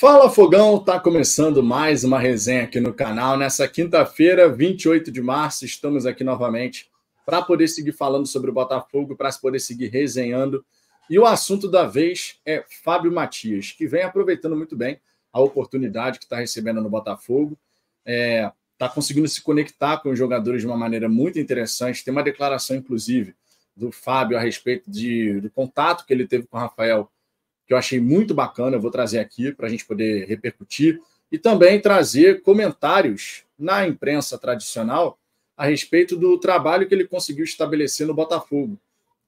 Fala Fogão, tá começando mais uma resenha aqui no canal. Nessa quinta-feira, 28 de março, estamos aqui novamente para poder seguir falando sobre o Botafogo, para poder seguir resenhando. E o assunto da vez é Fábio Matias, que vem aproveitando muito bem a oportunidade que está recebendo no Botafogo. Está é, conseguindo se conectar com os jogadores de uma maneira muito interessante. Tem uma declaração, inclusive, do Fábio a respeito de, do contato que ele teve com o Rafael que eu achei muito bacana, eu vou trazer aqui para a gente poder repercutir, e também trazer comentários na imprensa tradicional a respeito do trabalho que ele conseguiu estabelecer no Botafogo.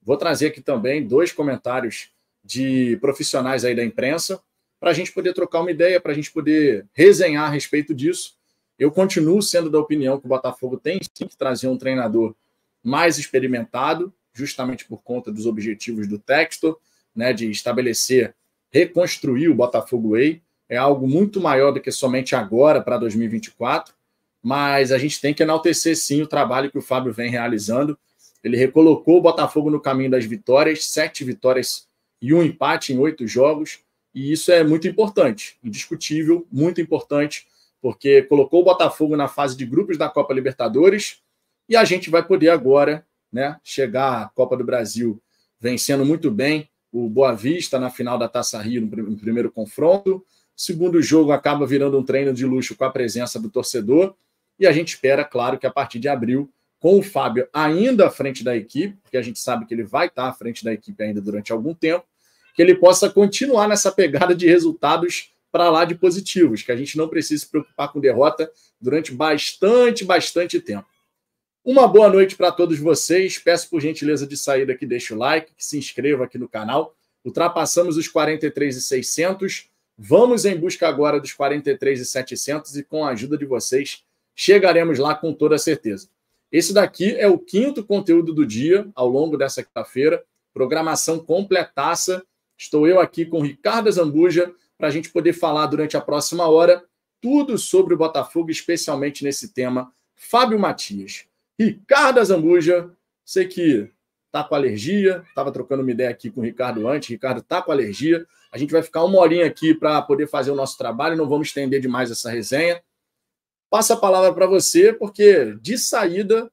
Vou trazer aqui também dois comentários de profissionais aí da imprensa para a gente poder trocar uma ideia, para a gente poder resenhar a respeito disso. Eu continuo sendo da opinião que o Botafogo tem sim que trazer um treinador mais experimentado, justamente por conta dos objetivos do texto, né, de estabelecer, reconstruir o Botafogo Way, é algo muito maior do que somente agora para 2024, mas a gente tem que enaltecer sim o trabalho que o Fábio vem realizando. Ele recolocou o Botafogo no caminho das vitórias, sete vitórias e um empate em oito jogos, e isso é muito importante, indiscutível, muito importante, porque colocou o Botafogo na fase de grupos da Copa Libertadores e a gente vai poder agora né, chegar à Copa do Brasil vencendo muito bem, o Boa Vista na final da Taça Rio no primeiro confronto. O segundo jogo acaba virando um treino de luxo com a presença do torcedor. E a gente espera, claro, que a partir de abril, com o Fábio ainda à frente da equipe, porque a gente sabe que ele vai estar à frente da equipe ainda durante algum tempo, que ele possa continuar nessa pegada de resultados para lá de positivos, que a gente não precise se preocupar com derrota durante bastante, bastante tempo. Uma boa noite para todos vocês. Peço por gentileza de saída que deixe o like, que se inscreva aqui no canal. Ultrapassamos os 43,600. Vamos em busca agora dos 43,700 e com a ajuda de vocês chegaremos lá com toda certeza. Esse daqui é o quinto conteúdo do dia ao longo dessa quinta-feira. Programação completaça. Estou eu aqui com Ricardo Zambuja para a gente poder falar durante a próxima hora tudo sobre o Botafogo, especialmente nesse tema Fábio Matias. Ricardo Azambuja, sei que tá com alergia, estava trocando uma ideia aqui com o Ricardo antes, Ricardo tá com alergia. A gente vai ficar uma horinha aqui para poder fazer o nosso trabalho, não vamos estender demais essa resenha. Passa a palavra para você, porque de saída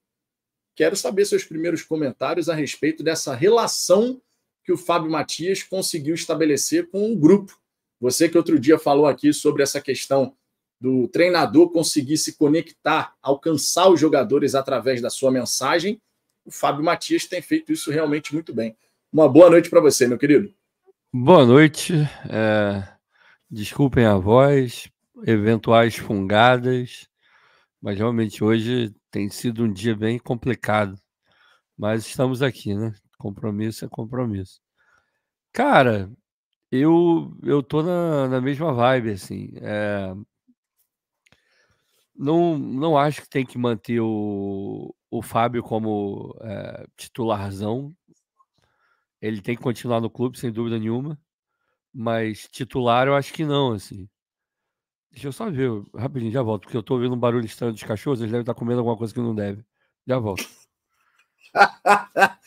quero saber seus primeiros comentários a respeito dessa relação que o Fábio Matias conseguiu estabelecer com o grupo. Você que outro dia falou aqui sobre essa questão do treinador conseguir se conectar, alcançar os jogadores através da sua mensagem. O Fábio Matias tem feito isso realmente muito bem. Uma boa noite para você, meu querido. Boa noite. É... Desculpem a voz, eventuais fungadas, mas realmente hoje tem sido um dia bem complicado. Mas estamos aqui, né? Compromisso é compromisso. Cara, eu eu tô na, na mesma vibe, assim. É, não, não acho que tem que manter o, o Fábio como é, titularzão. Ele tem que continuar no clube, sem dúvida nenhuma. Mas titular eu acho que não, assim. Deixa eu só ver, rapidinho, já volto, porque eu tô ouvindo um barulho estranho dos cachorros, eles devem estar comendo alguma coisa que não deve. Já volto.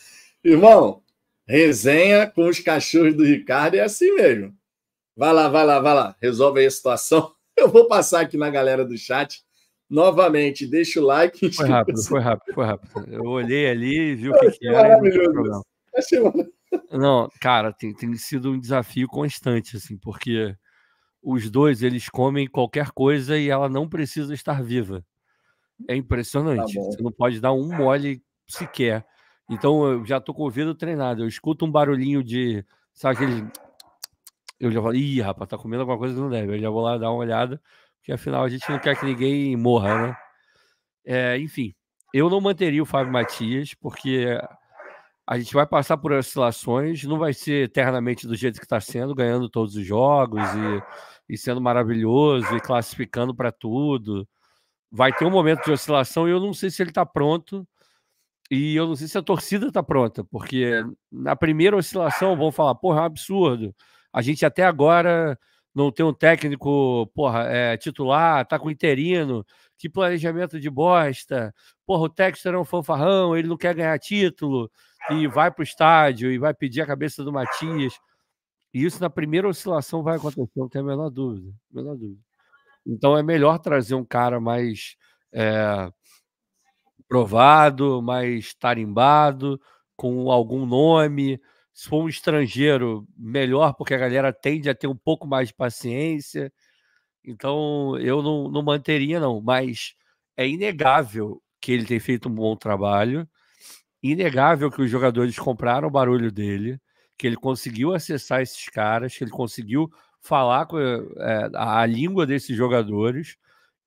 Irmão, resenha com os cachorros do Ricardo é assim mesmo. Vai lá, vai lá, vai lá. Resolve aí a situação. Eu vou passar aqui na galera do chat Novamente, deixa o like. Foi rápido, foi rápido, foi rápido. Eu olhei ali e vi o que, que era. Maravilhoso. Não, cara, tem, tem sido um desafio constante, assim, porque os dois eles comem qualquer coisa e ela não precisa estar viva. É tá impressionante. Tá Você não pode dar um mole sequer. Então eu já tô com o ouvido treinado. Eu escuto um barulhinho de. Sabe aquele. Eu já falo, ih, rapaz, tá comendo alguma coisa que não deve. Eu já vou lá dar uma olhada que afinal a gente não quer que ninguém morra, né? É, enfim, eu não manteria o Fábio Matias, porque a gente vai passar por oscilações, não vai ser eternamente do jeito que está sendo, ganhando todos os jogos e, e sendo maravilhoso e classificando para tudo. Vai ter um momento de oscilação e eu não sei se ele está pronto. E eu não sei se a torcida está pronta, porque na primeira oscilação vão falar, porra, é um absurdo. A gente até agora não tem um técnico, porra, é, titular, tá com interino, que planejamento de bosta, porra, o Texter é um fanfarrão, ele não quer ganhar título, e vai pro estádio, e vai pedir a cabeça do Matias. E isso na primeira oscilação vai acontecer, não tem a menor dúvida, a menor dúvida. Então é melhor trazer um cara mais é, provado, mais tarimbado, com algum nome, se for um estrangeiro, melhor, porque a galera tende a ter um pouco mais de paciência. Então, eu não, não manteria, não. Mas é inegável que ele tem feito um bom trabalho. Inegável que os jogadores compraram o barulho dele, que ele conseguiu acessar esses caras, que ele conseguiu falar com é, a língua desses jogadores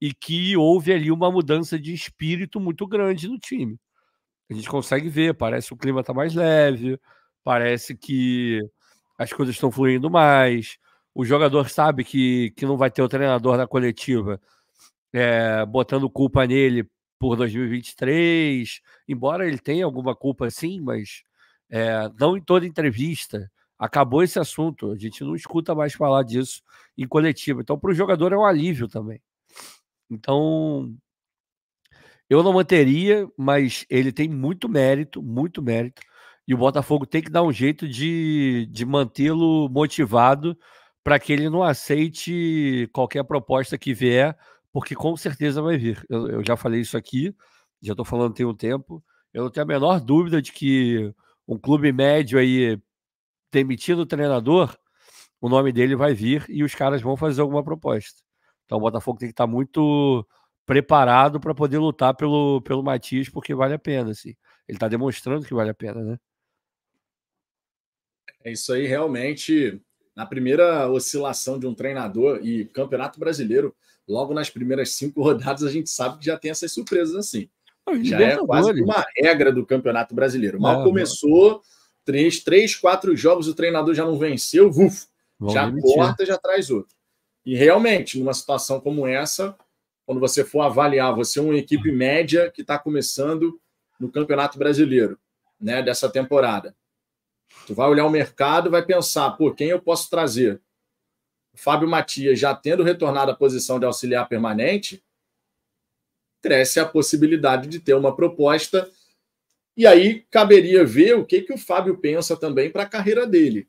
e que houve ali uma mudança de espírito muito grande no time. A gente consegue ver, parece que o clima está mais leve, Parece que as coisas estão fluindo mais. O jogador sabe que, que não vai ter o treinador na coletiva é, botando culpa nele por 2023. Embora ele tenha alguma culpa, sim, mas é, não em toda entrevista. Acabou esse assunto. A gente não escuta mais falar disso em coletiva. Então, para o jogador é um alívio também. Então, eu não manteria, mas ele tem muito mérito, muito mérito e o Botafogo tem que dar um jeito de, de mantê-lo motivado para que ele não aceite qualquer proposta que vier, porque com certeza vai vir. Eu, eu já falei isso aqui, já estou falando tem um tempo. Eu não tenho a menor dúvida de que um clube médio aí demitindo o treinador, o nome dele vai vir e os caras vão fazer alguma proposta. Então o Botafogo tem que estar tá muito preparado para poder lutar pelo, pelo Matias, porque vale a pena, assim. Ele está demonstrando que vale a pena, né? É isso aí, realmente, na primeira oscilação de um treinador e campeonato brasileiro, logo nas primeiras cinco rodadas, a gente sabe que já tem essas surpresas assim. já é quase que uma regra do campeonato brasileiro. Mal é, começou, três, três, quatro jogos, o treinador já não venceu, uf, já corta, já traz outro. E realmente, numa situação como essa, quando você for avaliar, você é uma equipe média que está começando no Campeonato Brasileiro, né, dessa temporada. Tu vai olhar o mercado, vai pensar, por quem eu posso trazer? O Fábio Matias, já tendo retornado à posição de auxiliar permanente, cresce a possibilidade de ter uma proposta. E aí caberia ver o que, que o Fábio pensa também para a carreira dele.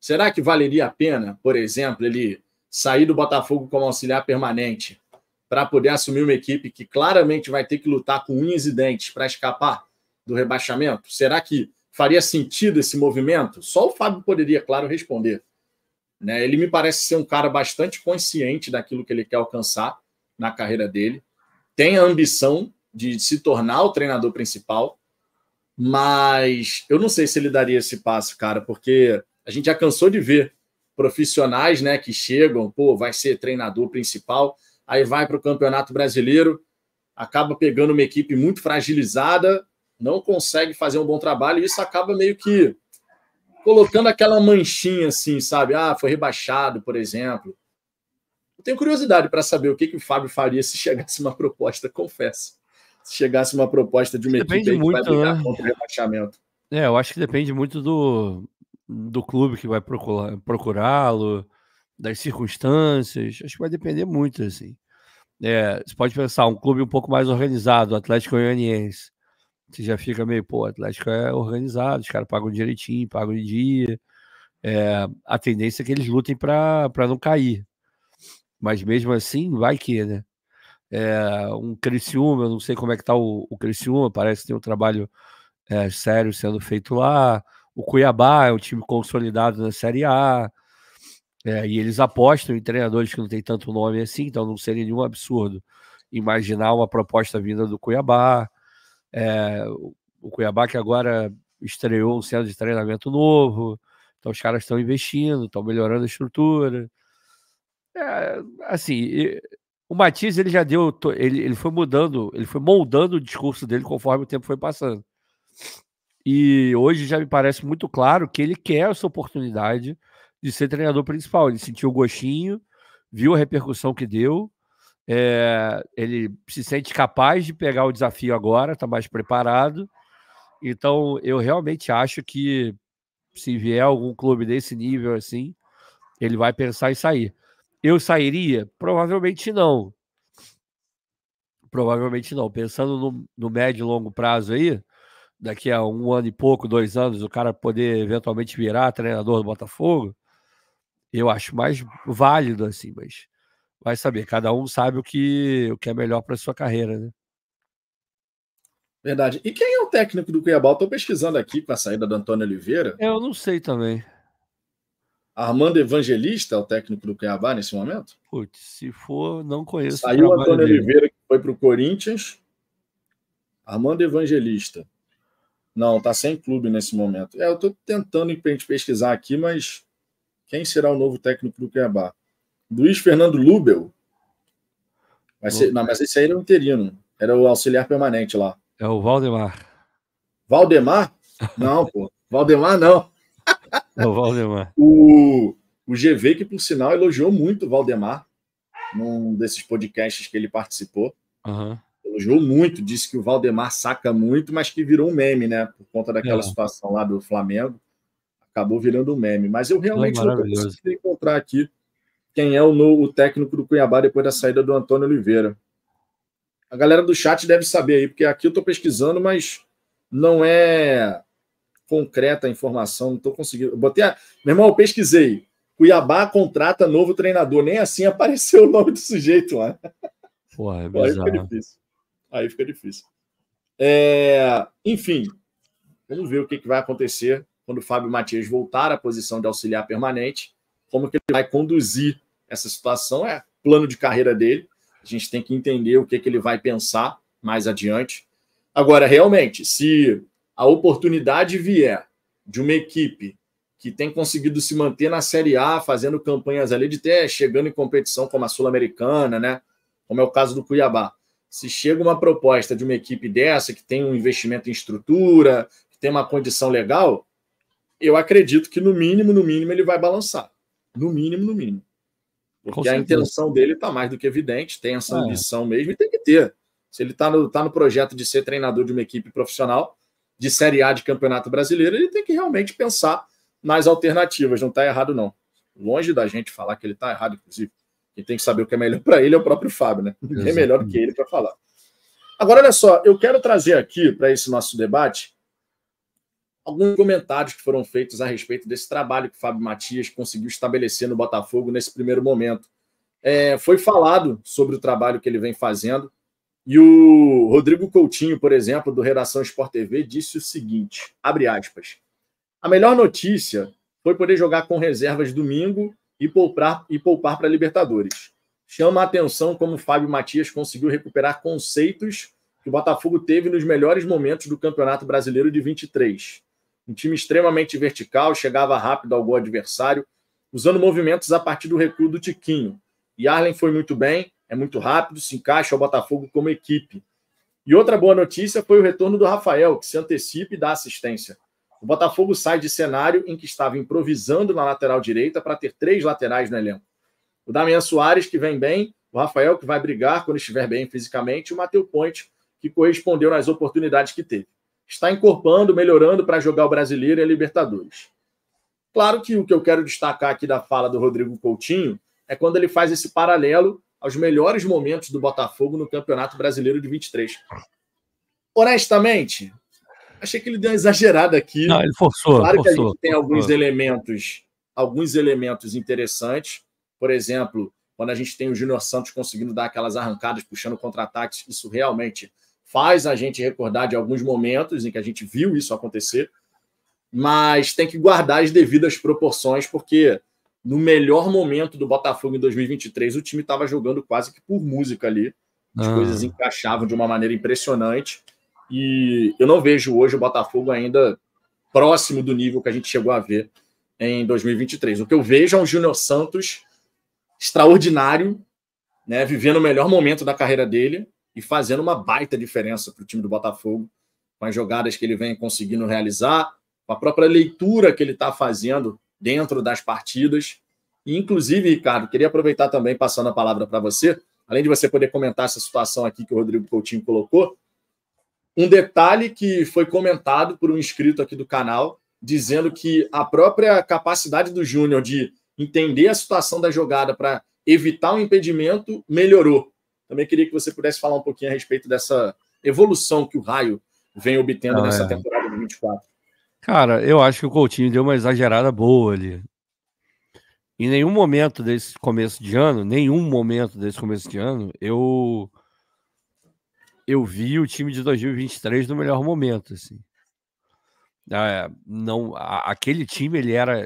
Será que valeria a pena, por exemplo, ele sair do Botafogo como auxiliar permanente para poder assumir uma equipe que claramente vai ter que lutar com unhas e dentes para escapar do rebaixamento? Será que Faria sentido esse movimento? Só o Fábio poderia, claro, responder. Né? Ele me parece ser um cara bastante consciente daquilo que ele quer alcançar na carreira dele, tem a ambição de se tornar o treinador principal, mas eu não sei se ele daria esse passo, cara, porque a gente já cansou de ver profissionais né, que chegam, pô, vai ser treinador principal, aí vai para o Campeonato Brasileiro, acaba pegando uma equipe muito fragilizada não consegue fazer um bom trabalho, e isso acaba meio que colocando aquela manchinha assim, sabe? Ah, foi rebaixado, por exemplo. Eu tenho curiosidade para saber o que, que o Fábio faria se chegasse uma proposta, confesso. Se chegasse uma proposta de uma depende equipe muito, que vai brigar né? contra o rebaixamento. É, eu acho que depende muito do, do clube que vai procurá-lo, das circunstâncias. Acho que vai depender muito, assim. É, você pode pensar, um clube um pouco mais organizado, o Atlético Goianiense. Você já fica meio, pô, o Atlético é organizado, os caras pagam direitinho, pagam em dia. É, a tendência é que eles lutem para não cair. Mas mesmo assim, vai que, né? É, um Criciúma, eu não sei como é que tá o, o Criciúma, parece que tem um trabalho é, sério sendo feito lá. O Cuiabá é um time consolidado na Série A. É, e eles apostam em treinadores que não tem tanto nome assim, então não seria nenhum absurdo imaginar uma proposta vinda do Cuiabá. É, o Cuiabá que agora estreou um centro de treinamento novo, então os caras estão investindo, estão melhorando a estrutura. É, assim, o Matiz ele já deu, ele, ele foi mudando, ele foi moldando o discurso dele conforme o tempo foi passando. E hoje já me parece muito claro que ele quer essa oportunidade de ser treinador principal. Ele sentiu o gostinho, viu a repercussão que deu, é, ele se sente capaz de pegar o desafio agora, está mais preparado. Então, eu realmente acho que se vier algum clube desse nível assim, ele vai pensar em sair. Eu sairia? Provavelmente não. Provavelmente não. Pensando no, no médio e longo prazo aí, daqui a um ano e pouco, dois anos, o cara poder eventualmente virar treinador do Botafogo, eu acho mais válido assim, mas vai saber. Cada um sabe o que, o que é melhor para sua carreira, né? Verdade. E quem é o técnico do Cuiabá? Estou pesquisando aqui com a saída do Antônio Oliveira. Eu não sei também. Armando Evangelista é o técnico do Cuiabá nesse momento? Putz, se for, não conheço. Saiu o Antônio dele. Oliveira, que foi para o Corinthians. Armando Evangelista. Não, tá sem clube nesse momento. É, eu estou tentando pesquisar aqui, mas quem será o novo técnico do Cuiabá? Luiz Fernando Lubel. Mas, se, não, mas esse aí era o interino. Era o auxiliar permanente lá. É o Valdemar. Valdemar? Não, pô. Valdemar não. É o Valdemar. O, o GV, que por sinal elogiou muito o Valdemar num desses podcasts que ele participou. Uhum. Elogiou muito, disse que o Valdemar saca muito, mas que virou um meme, né? Por conta daquela é. situação lá do Flamengo. Acabou virando um meme. Mas eu realmente é não consegui encontrar aqui quem é o, no, o técnico do Cuiabá depois da saída do Antônio Oliveira. A galera do chat deve saber aí, porque aqui eu estou pesquisando, mas não é concreta a informação, não estou conseguindo. Eu botei a... Meu irmão, eu pesquisei. Cuiabá contrata novo treinador. Nem assim apareceu o nome do sujeito lá. Porra, é bizarro. Aí fica difícil. Aí fica difícil. É... Enfim, vamos ver o que, que vai acontecer quando o Fábio Matias voltar à posição de auxiliar permanente, como que ele vai conduzir essa situação, é plano de carreira dele. A gente tem que entender o que, que ele vai pensar mais adiante. Agora, realmente, se a oportunidade vier de uma equipe que tem conseguido se manter na Série A, fazendo campanhas ali de até chegando em competição como a Sul-Americana, né? Como é o caso do Cuiabá. Se chega uma proposta de uma equipe dessa, que tem um investimento em estrutura, que tem uma condição legal, eu acredito que no mínimo, no mínimo, ele vai balançar. No mínimo, no mínimo. Porque a intenção dele está mais do que evidente, tem essa é. ambição é. mesmo e tem que ter. Se ele está no, tá no projeto de ser treinador de uma equipe profissional de Série A de Campeonato Brasileiro, ele tem que realmente pensar nas alternativas. Não está errado, não. Longe da gente falar que ele está errado, inclusive. Quem tem que saber o que é melhor para ele é o próprio Fábio, né? Ninguém é melhor do que ele para falar. Agora, olha só, eu quero trazer aqui para esse nosso debate alguns comentários que foram feitos a respeito desse trabalho que o Fábio Matias conseguiu estabelecer no Botafogo nesse primeiro momento. É, foi falado sobre o trabalho que ele vem fazendo, e o Rodrigo Coutinho, por exemplo, do Redação Sport TV, disse o seguinte: abre aspas. A melhor notícia foi poder jogar com reservas domingo e poupar e poupar para Libertadores. Chama a atenção como o Fábio Matias conseguiu recuperar conceitos que o Botafogo teve nos melhores momentos do Campeonato Brasileiro de 23 um time extremamente vertical, chegava rápido ao gol adversário, usando movimentos a partir do recuo do Tiquinho. E Arlen foi muito bem, é muito rápido, se encaixa ao Botafogo como equipe. E outra boa notícia foi o retorno do Rafael, que se antecipa e dá assistência. O Botafogo sai de cenário em que estava improvisando na lateral direita para ter três laterais no elenco. O Damian Soares, que vem bem, o Rafael, que vai brigar quando estiver bem fisicamente, e o Mateu Ponte, que correspondeu nas oportunidades que teve está encorpando, melhorando para jogar o brasileiro e a Libertadores. Claro que o que eu quero destacar aqui da fala do Rodrigo Coutinho é quando ele faz esse paralelo aos melhores momentos do Botafogo no Campeonato Brasileiro de 23. Honestamente, achei que ele deu uma exagerada aqui. Não, ele forçou. Claro forçou, que a gente tem alguns elementos, alguns elementos interessantes. Por exemplo, quando a gente tem o Júnior Santos conseguindo dar aquelas arrancadas, puxando contra-ataques, isso realmente faz a gente recordar de alguns momentos em que a gente viu isso acontecer, mas tem que guardar as devidas proporções, porque no melhor momento do Botafogo em 2023, o time estava jogando quase que por música ali. As ah. coisas encaixavam de uma maneira impressionante. E eu não vejo hoje o Botafogo ainda próximo do nível que a gente chegou a ver em 2023. O que eu vejo é um Júnior Santos extraordinário, né, vivendo o melhor momento da carreira dele, e fazendo uma baita diferença para o time do Botafogo, com as jogadas que ele vem conseguindo realizar, com a própria leitura que ele está fazendo dentro das partidas. E, inclusive, Ricardo, queria aproveitar também, passando a palavra para você, além de você poder comentar essa situação aqui que o Rodrigo Coutinho colocou, um detalhe que foi comentado por um inscrito aqui do canal, dizendo que a própria capacidade do Júnior de entender a situação da jogada para evitar o impedimento melhorou. Também queria que você pudesse falar um pouquinho a respeito dessa evolução que o Raio vem obtendo ah, nessa é. temporada de 24. Cara, eu acho que o Coutinho deu uma exagerada boa ali. Em nenhum momento desse começo de ano, nenhum momento desse começo de ano, eu eu vi o time de 2023 no melhor momento, assim. Ah, é, não, a, aquele time ele era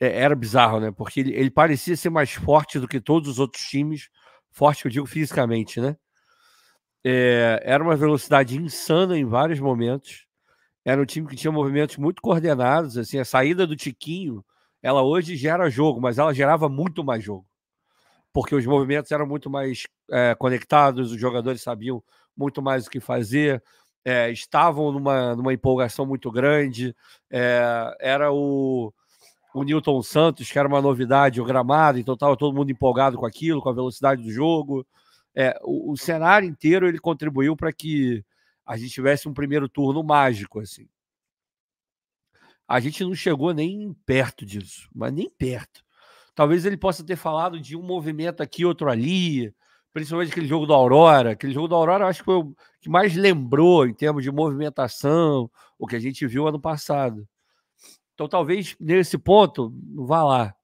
é, era bizarro, né? Porque ele, ele parecia ser mais forte do que todos os outros times Forte que eu digo fisicamente, né? É, era uma velocidade insana em vários momentos. Era um time que tinha movimentos muito coordenados. Assim, a saída do Tiquinho, ela hoje gera jogo, mas ela gerava muito mais jogo, porque os movimentos eram muito mais é, conectados, os jogadores sabiam muito mais o que fazer, é, estavam numa, numa empolgação muito grande. É, era o o Newton Santos, que era uma novidade, o gramado, então estava todo mundo empolgado com aquilo, com a velocidade do jogo. É, o, o cenário inteiro ele contribuiu para que a gente tivesse um primeiro turno mágico, assim. A gente não chegou nem perto disso, mas nem perto. Talvez ele possa ter falado de um movimento aqui, outro ali, principalmente aquele jogo da Aurora. Aquele jogo da Aurora eu acho que foi o que mais lembrou em termos de movimentação o que a gente viu ano passado. Então, talvez nesse ponto, vá lá.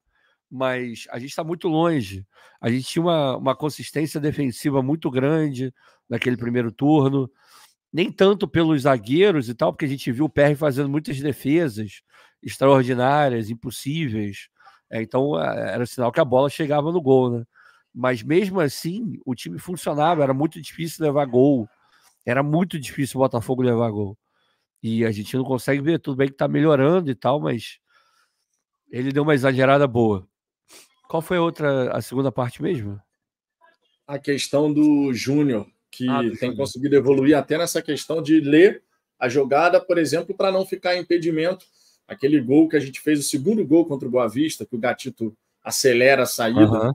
Mas a gente está muito longe. A gente tinha uma, uma consistência defensiva muito grande naquele primeiro turno. Nem tanto pelos zagueiros e tal, porque a gente viu o PR fazendo muitas defesas extraordinárias, impossíveis. É, então, é, era sinal que a bola chegava no gol, né? Mas mesmo assim, o time funcionava, era muito difícil levar gol. Era muito difícil o Botafogo levar gol. E a gente não consegue ver, tudo bem que tá melhorando e tal, mas ele deu uma exagerada boa. Qual foi a outra, a segunda parte mesmo? A questão do Júnior, que ah, do tem Júnior. conseguido evoluir até nessa questão de ler a jogada, por exemplo, para não ficar impedimento. Aquele gol que a gente fez, o segundo gol contra o Boa Vista que o Gatito acelera a saída. Uhum.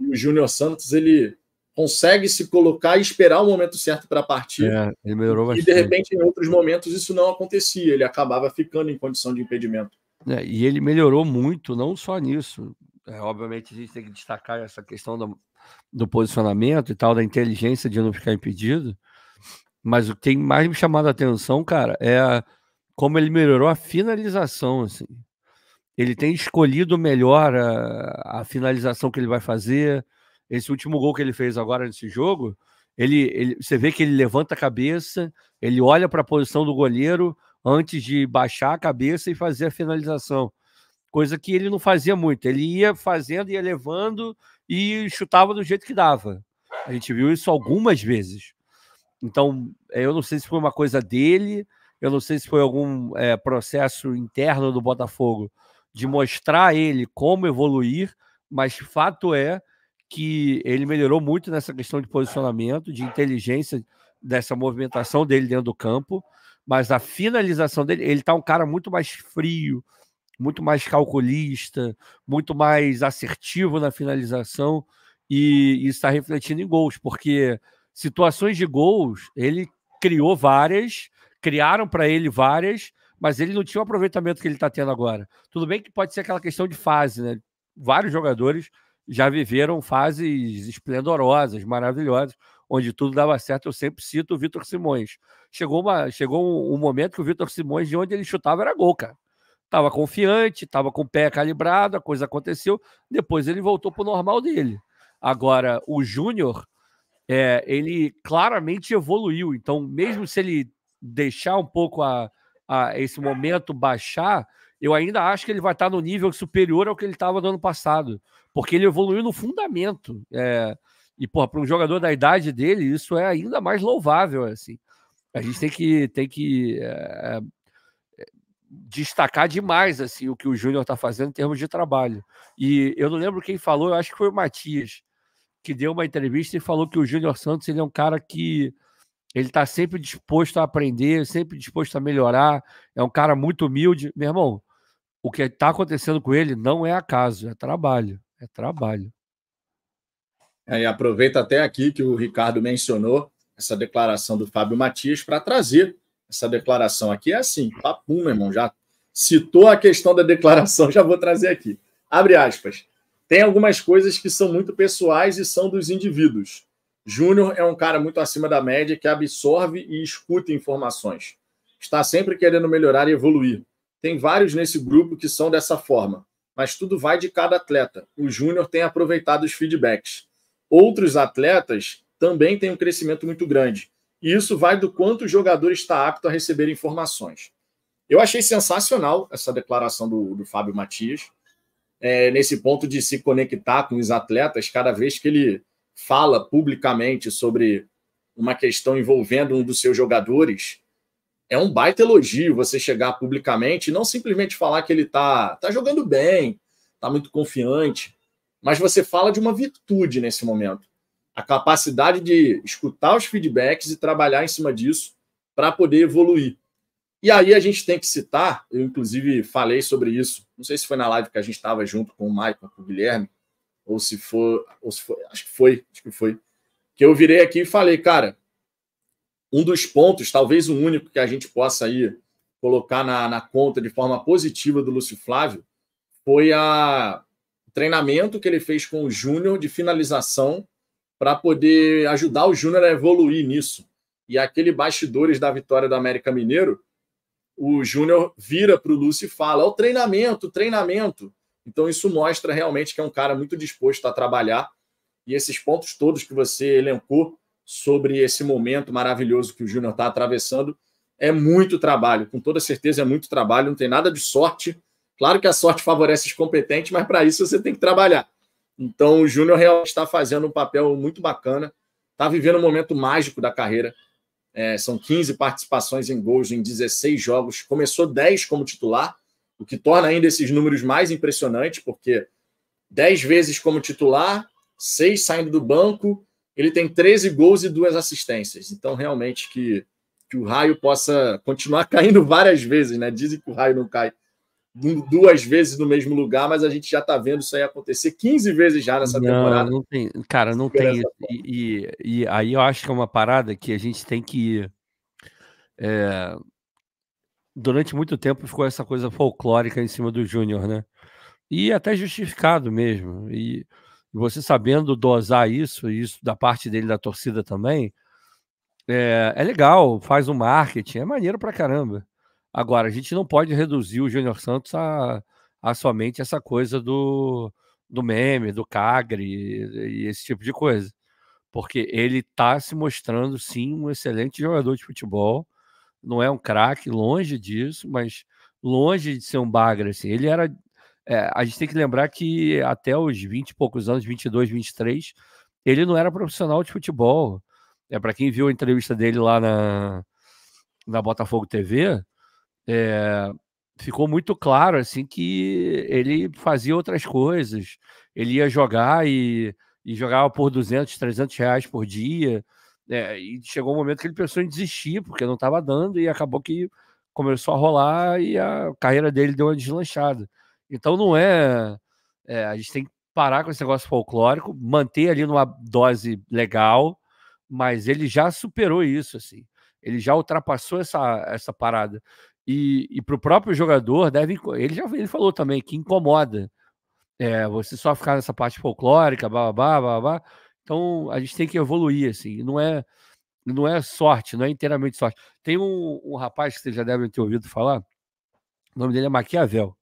E o Júnior Santos, ele consegue se colocar e esperar o momento certo para partir. É, e bastante. de repente, em outros momentos, isso não acontecia, ele acabava ficando em condição de impedimento. É, e ele melhorou muito, não só nisso. É, obviamente, a gente tem que destacar essa questão do, do, posicionamento e tal, da inteligência de não ficar impedido. Mas o que tem mais me chamado a atenção, cara, é a, como ele melhorou a finalização. Assim. Ele tem escolhido melhor a, a finalização que ele vai fazer esse último gol que ele fez agora nesse jogo, ele, ele você vê que ele levanta a cabeça, ele olha para a posição do goleiro antes de baixar a cabeça e fazer a finalização. Coisa que ele não fazia muito. Ele ia fazendo, ia levando e chutava do jeito que dava. A gente viu isso algumas vezes. Então, eh, eu não sei se foi uma coisa dele, eu não sei se foi algum é, processo interno do Botafogo de mostrar ele como evoluir, mas fato é que ele melhorou muito nessa questão de posicionamento, de inteligência dessa movimentação dele dentro do campo, mas a finalização dele, ele tá um cara muito mais frio, muito mais calculista, muito mais assertivo na finalização e, e está refletindo em gols, porque situações de gols ele criou várias, criaram para ele várias, mas ele não tinha o aproveitamento que ele está tendo agora. Tudo bem que pode ser aquela questão de fase, né? Vários jogadores já viveram fases esplendorosas, maravilhosas, onde tudo dava certo. Eu sempre cito o Vitor Simões. Chegou, uma, chegou um, um momento que o Vitor Simões, de onde ele chutava, era gol, cara. Estava confiante, estava com o pé calibrado, a coisa aconteceu. Depois ele voltou para o normal dele. Agora, o Júnior, é, ele claramente evoluiu. Então, mesmo se ele deixar um pouco a, a esse momento baixar, eu ainda acho que ele vai estar no nível superior ao que ele estava no ano passado, porque ele evoluiu no fundamento. É, e, porra, para um jogador da idade dele, isso é ainda mais louvável, é, assim. A gente tem que, tem que é, é destacar demais, assim, o que o Júnior está fazendo em termos de trabalho. E eu não lembro quem falou, eu acho que foi o Matias, que deu uma entrevista e falou que o Júnior Santos ele é um cara que ele está sempre disposto a aprender, sempre disposto a melhorar, é um cara muito humilde. Meu irmão, o que está acontecendo com ele não é acaso, é trabalho. É trabalho. É, e aproveita até aqui que o Ricardo mencionou essa declaração do Fábio Matias para trazer essa declaração aqui. É assim, papum, meu irmão, já citou a questão da declaração, já vou trazer aqui. Abre aspas. Tem algumas coisas que são muito pessoais e são dos indivíduos. Júnior é um cara muito acima da média que absorve e escuta informações. Está sempre querendo melhorar e evoluir. Tem vários nesse grupo que são dessa forma, mas tudo vai de cada atleta. O Júnior tem aproveitado os feedbacks. Outros atletas também têm um crescimento muito grande. E isso vai do quanto o jogador está apto a receber informações. Eu achei sensacional essa declaração do, do Fábio Matias, é, nesse ponto de se conectar com os atletas cada vez que ele fala publicamente sobre uma questão envolvendo um dos seus jogadores é um baita elogio você chegar publicamente e não simplesmente falar que ele tá, tá jogando bem, tá muito confiante, mas você fala de uma virtude nesse momento. A capacidade de escutar os feedbacks e trabalhar em cima disso para poder evoluir. E aí a gente tem que citar, eu inclusive falei sobre isso, não sei se foi na live que a gente estava junto com o Maicon, com o Guilherme, ou se, for, ou se foi, acho que foi, acho que foi, que eu virei aqui e falei, cara, um dos pontos, talvez o único que a gente possa aí colocar na, na conta de forma positiva do Lúcio Flávio foi a, o treinamento que ele fez com o Júnior de finalização para poder ajudar o Júnior a evoluir nisso. E aquele bastidores da vitória do América Mineiro, o Júnior vira para o Lúcio e fala: é o treinamento, o treinamento. Então isso mostra realmente que é um cara muito disposto a trabalhar. E esses pontos todos que você elencou sobre esse momento maravilhoso que o Júnior está atravessando. É muito trabalho, com toda certeza é muito trabalho, não tem nada de sorte. Claro que a sorte favorece os competentes, mas para isso você tem que trabalhar. Então o Júnior realmente está fazendo um papel muito bacana, está vivendo um momento mágico da carreira. É, são 15 participações em gols em 16 jogos, começou 10 como titular, o que torna ainda esses números mais impressionantes, porque 10 vezes como titular, 6 saindo do banco, ele tem 13 gols e duas assistências. Então, realmente, que, que o raio possa continuar caindo várias vezes, né? Dizem que o raio não cai duas vezes no mesmo lugar, mas a gente já está vendo isso aí acontecer 15 vezes já nessa não, temporada. Não tem, cara, não tem. E, e, e, aí eu acho que é uma parada que a gente tem que. É, durante muito tempo ficou essa coisa folclórica em cima do Júnior, né? E até justificado mesmo. E e você sabendo dosar isso, e isso da parte dele da torcida também, é, é legal, faz um marketing, é maneiro pra caramba. Agora, a gente não pode reduzir o Júnior Santos a, a somente essa coisa do, do meme, do cagre e, e esse tipo de coisa. Porque ele está se mostrando, sim, um excelente jogador de futebol. Não é um craque, longe disso, mas longe de ser um bagre. Assim. Ele era é, a gente tem que lembrar que até os 20 e poucos anos, 22, 23, ele não era profissional de futebol. É para quem viu a entrevista dele lá na, na Botafogo TV, é, ficou muito claro assim que ele fazia outras coisas. Ele ia jogar e, e jogava por 200, 300 reais por dia. É, e chegou um momento que ele pensou em desistir, porque não estava dando, e acabou que começou a rolar e a carreira dele deu uma deslanchada. Então não é, é, A gente tem que parar com esse negócio folclórico, manter ali numa dose legal, mas ele já superou isso, assim. Ele já ultrapassou essa, essa parada. E, e para o próprio jogador, deve, ele já ele falou também que incomoda. É, você só ficar nessa parte folclórica, blá, blá, blá, blá, Então a gente tem que evoluir, assim. Não é, não é sorte, não é inteiramente sorte. Tem um, um rapaz que vocês já devem ter ouvido falar, o nome dele é Maquiavel.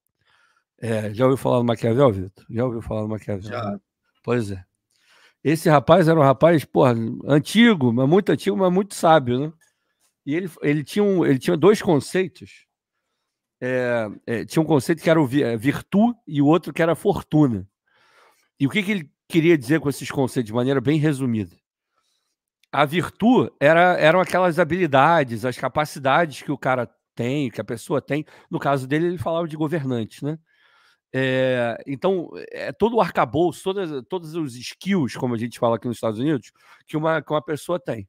É, já ouviu falar do Maquiavel, Vitor? Já ouviu falar do Maquiavel? Já. Pois é. Esse rapaz era um rapaz, porra, antigo, mas muito antigo, mas muito sábio, né? E ele, ele, tinha, um, ele tinha dois conceitos. É, é, tinha um conceito que era o é, virtude e o outro que era fortuna. E o que, que ele queria dizer com esses conceitos, de maneira bem resumida? A virtude era, eram aquelas habilidades, as capacidades que o cara tem, que a pessoa tem. No caso dele, ele falava de governante, né? É, então, é todo o arcabouço, todas, todos os skills, como a gente fala aqui nos Estados Unidos, que uma, que uma pessoa tem.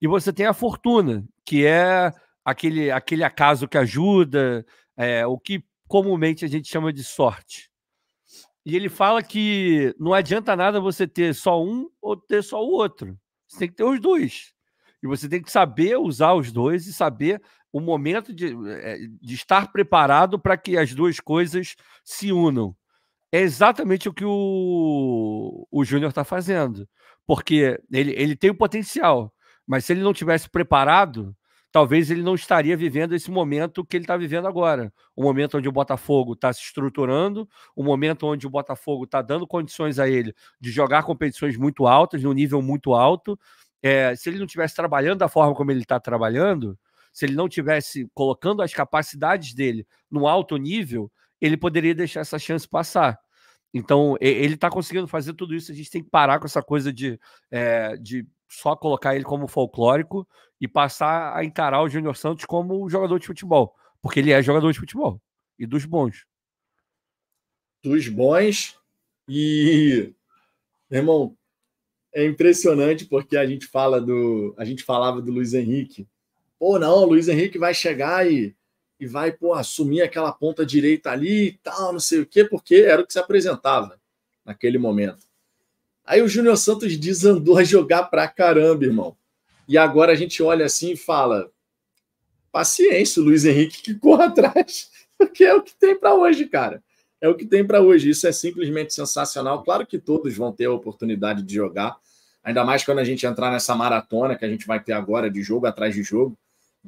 E você tem a fortuna, que é aquele, aquele acaso que ajuda, é, o que comumente a gente chama de sorte. E ele fala que não adianta nada você ter só um ou ter só o outro. Você tem que ter os dois. E você tem que saber usar os dois e saber o momento de, eh, de estar preparado para que as duas coisas se unam. É exatamente o que o, o Júnior está fazendo, porque ele, ele tem o potencial, mas se ele não tivesse preparado, talvez ele não estaria vivendo esse momento que ele está vivendo agora. O momento onde o Botafogo está se estruturando, o momento onde o Botafogo está dando condições a ele de jogar competições muito altas, num nível muito alto. É, se ele não estivesse trabalhando da forma como ele está trabalhando, se ele não tivesse colocando as capacidades dele no alto nível, ele poderia deixar essa chance passar. Então, ele está conseguindo fazer tudo isso. A gente tem que parar com essa coisa de, é, de só colocar ele como folclórico e passar a encarar o Júnior Santos como jogador de futebol, porque ele é jogador de futebol e dos bons. Dos bons. E, meu irmão, é impressionante porque a gente fala do. A gente falava do Luiz Henrique pô, não, o Luiz Henrique vai chegar e, e vai, pô, assumir aquela ponta direita ali e tal, não sei o quê, porque era o que se apresentava naquele momento. Aí o Júnior Santos desandou a jogar pra caramba, irmão. E agora a gente olha assim e fala: paciência, Luiz Henrique que corra atrás, porque é o que tem para hoje, cara. É o que tem para hoje. Isso é simplesmente sensacional. Claro que todos vão ter a oportunidade de jogar, ainda mais quando a gente entrar nessa maratona que a gente vai ter agora de jogo atrás de jogo.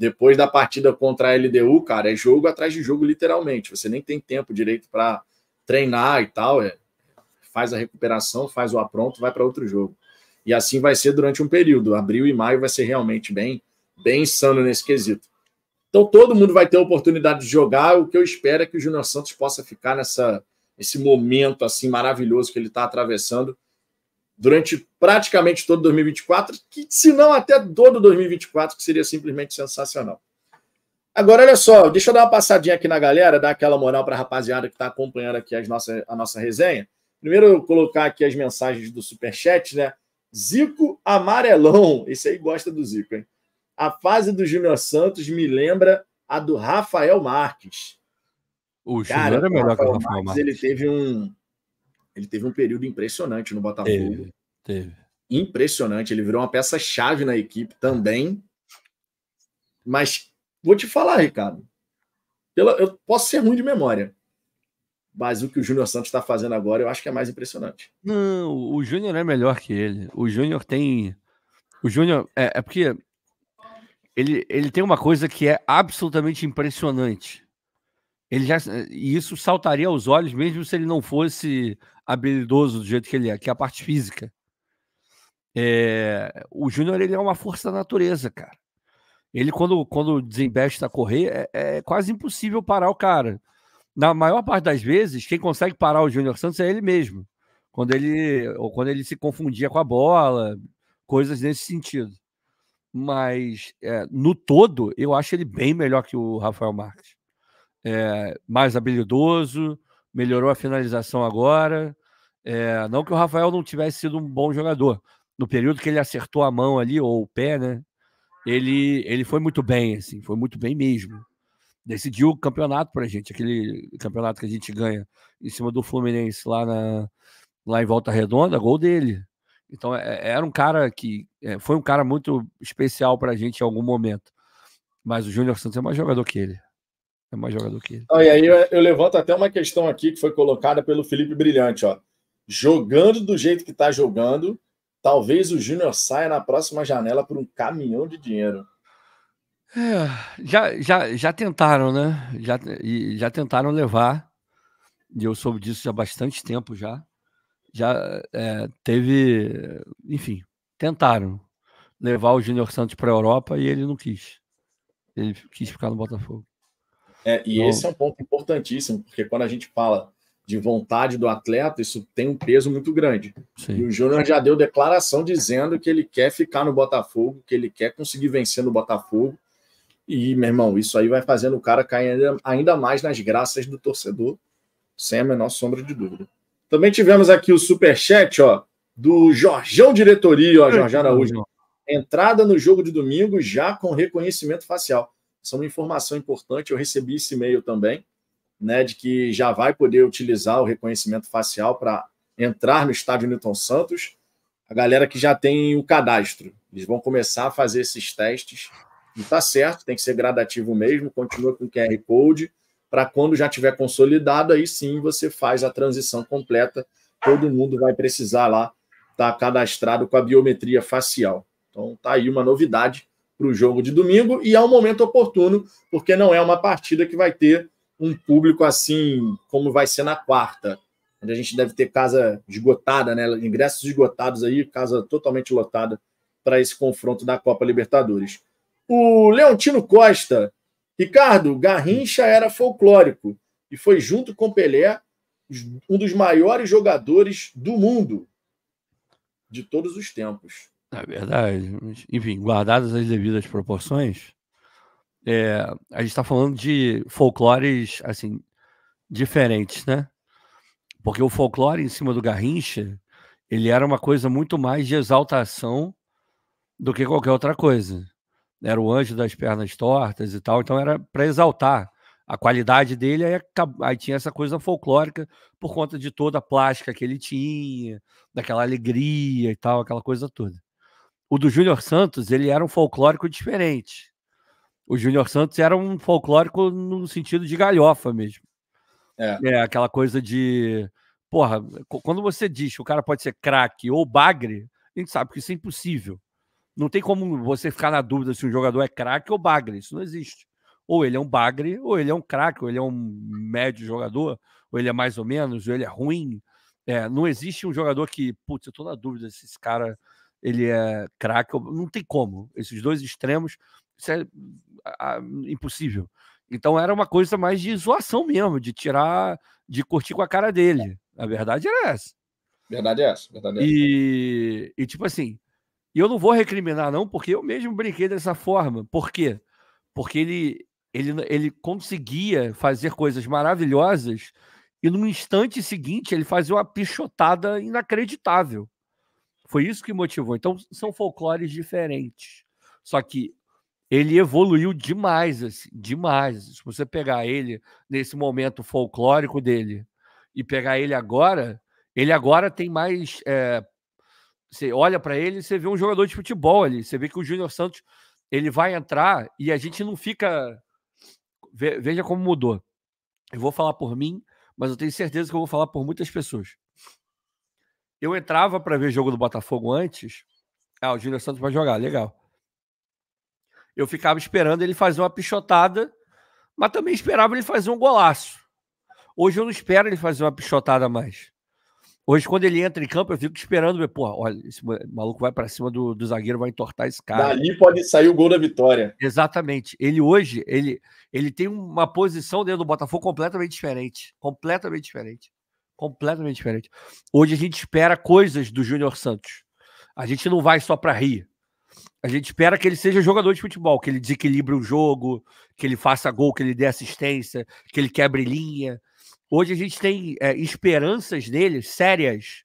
Depois da partida contra a LDU, cara, é jogo atrás de jogo, literalmente. Você nem tem tempo direito para treinar e tal. É, faz a recuperação, faz o apronto, vai para outro jogo. E assim vai ser durante um período. Abril e maio vai ser realmente bem, bem insano nesse quesito. Então todo mundo vai ter a oportunidade de jogar. O que eu espero é que o Júnior Santos possa ficar nessa, nesse momento assim maravilhoso que ele está atravessando durante praticamente todo 2024, que, se não até todo 2024, que seria simplesmente sensacional. Agora, olha só, deixa eu dar uma passadinha aqui na galera, dar aquela moral para a rapaziada que está acompanhando aqui as nossa, a nossa resenha. Primeiro, eu colocar aqui as mensagens do Superchat, né? Zico Amarelão, esse aí gosta do Zico, hein? A fase do Júnior Santos me lembra a do Rafael Marques. O Júnior era melhor Rafael que o Rafael Marques, Marques. Ele teve um, ele teve um período impressionante no Botafogo. Teve, teve. Impressionante. Ele virou uma peça-chave na equipe também. Mas vou te falar, Ricardo. Pela, eu posso ser ruim de memória. Mas o que o Júnior Santos está fazendo agora, eu acho que é mais impressionante. Não, o Júnior é melhor que ele. O Júnior tem. O Júnior. É, é porque ele, ele tem uma coisa que é absolutamente impressionante. Ele já, e isso saltaria aos olhos, mesmo se ele não fosse habilidoso do jeito que ele é, que é a parte física. É, o Júnior ele é uma força da natureza, cara. Ele, quando, quando desembesta a correr, é, é, quase impossível parar o cara. Na maior parte das vezes, quem consegue parar o Júnior Santos é ele mesmo. Quando ele, ou quando ele se confundia com a bola, coisas nesse sentido. Mas é, no todo, eu acho ele bem melhor que o Rafael Marques. É, mais habilidoso, melhorou a finalização agora. É, não que o Rafael não tivesse sido um bom jogador. No período que ele acertou a mão ali, ou o pé, né? Ele, ele foi muito bem, assim, foi muito bem mesmo. Decidiu o campeonato pra gente, aquele campeonato que a gente ganha em cima do Fluminense lá, na, lá em Volta Redonda, gol dele. Então é, é era um cara que é, foi um cara muito especial pra gente em algum momento. Mas o Júnior Santos é mais jogador que ele. É mais jogador que ele. Ah, e aí eu, eu levanto até uma questão aqui que foi colocada pelo Felipe Brilhante, ó jogando do jeito que está jogando, talvez o Júnior saia na próxima janela por um caminhão de dinheiro. É, já, já, já tentaram, né? Já, já tentaram levar, e eu soube disso há bastante tempo já. Já é, teve, enfim, tentaram levar o Júnior Santos para a Europa e ele não quis. Ele quis ficar no Botafogo. É, e esse é um ponto importantíssimo, porque quando a gente fala de vontade do atleta, isso tem um peso muito grande. Sim. E o Júnior já deu declaração dizendo que ele quer ficar no Botafogo, que ele quer conseguir vencer no Botafogo. E, meu irmão, isso aí vai fazendo o cara cair ainda, ainda mais nas graças do torcedor, sem a menor sombra de dúvida. Também tivemos aqui o superchat, ó, do Jorgeão Diretoria, ó, Jorge Araújo. Entrada no jogo de domingo já com reconhecimento facial. Isso é uma informação importante, eu recebi esse e-mail também né, de que já vai poder utilizar o reconhecimento facial para entrar no estádio Newton Santos. A galera que já tem o cadastro, eles vão começar a fazer esses testes. E tá certo, tem que ser gradativo mesmo, continua com o QR Code, para quando já tiver consolidado, aí sim você faz a transição completa. Todo mundo vai precisar lá estar tá cadastrado com a biometria facial. Então tá aí uma novidade para o jogo de domingo e é um momento oportuno, porque não é uma partida que vai ter um público assim como vai ser na quarta, onde a gente deve ter casa esgotada, né? Ingressos esgotados aí, casa totalmente lotada para esse confronto da Copa Libertadores. O Leontino Costa, Ricardo, Garrincha era folclórico e foi junto com Pelé um dos maiores jogadores do mundo de todos os tempos. É verdade. Enfim, guardadas as devidas proporções, é, a gente está falando de folclores assim diferentes, né? Porque o folclore em cima do Garrincha ele era uma coisa muito mais de exaltação do que qualquer outra coisa. Era o anjo das pernas tortas e tal, então era para exaltar a qualidade dele. Aí, aí, tinha essa coisa folclórica por conta de toda a plástica que ele tinha, daquela alegria e tal, aquela coisa toda. O do Júnior Santos, ele era um folclórico diferente o Júnior Santos era um folclórico no sentido de galhofa mesmo. É. é aquela coisa de. Porra, quando você diz que o cara pode ser craque ou bagre, a gente sabe que isso é impossível. Não tem como você ficar na dúvida se um jogador é craque ou bagre. Isso não existe. Ou ele é um bagre, ou ele é um craque, ou ele é um médio jogador, ou ele é mais ou menos, ou ele é ruim. É, não existe um jogador que, putz, eu tô na dúvida se esse cara ele é craque. Não tem como. Esses dois extremos isso é impossível. Então era uma coisa mais de zoação mesmo, de tirar, de curtir com a cara dele. A verdade era essa. Verdade é essa, verdade é essa. E, e tipo assim, eu não vou recriminar, não, porque eu mesmo brinquei dessa forma. Por quê? Porque ele, ele, ele conseguia fazer coisas maravilhosas e no instante seguinte ele fazia uma pichotada inacreditável. Foi isso que motivou. Então são folclores diferentes. Só que ele evoluiu demais, assim, demais. Se você pegar ele nesse momento folclórico dele e pegar ele agora, ele agora tem mais. É, você olha para ele e você vê um jogador de futebol ali. Você vê que o Júnior Santos ele vai entrar e a gente não fica. Veja como mudou. Eu vou falar por mim, mas eu tenho certeza que eu vou falar por muitas pessoas. Eu entrava para ver jogo do Botafogo antes. Ah, o Júnior Santos vai jogar, legal. Eu ficava esperando ele fazer uma pichotada, mas também esperava ele fazer um golaço. Hoje eu não espero ele fazer uma pichotada mais. Hoje, quando ele entra em campo, eu fico esperando ver, porra, olha, esse maluco vai para cima do, do, zagueiro, vai entortar esse cara. Dali pode sair o gol da vitória. Exatamente. Ele hoje, ele, ele tem uma posição dentro do Botafogo completamente diferente. Completamente diferente. Completamente diferente. Hoje a gente espera coisas do Júnior Santos. A gente não vai só para rir. A gente espera que ele seja jogador de futebol, que ele desequilibre o jogo, que ele faça gol, que ele dê assistência, que ele quebre linha. Hoje a gente tem é, esperanças nele sérias.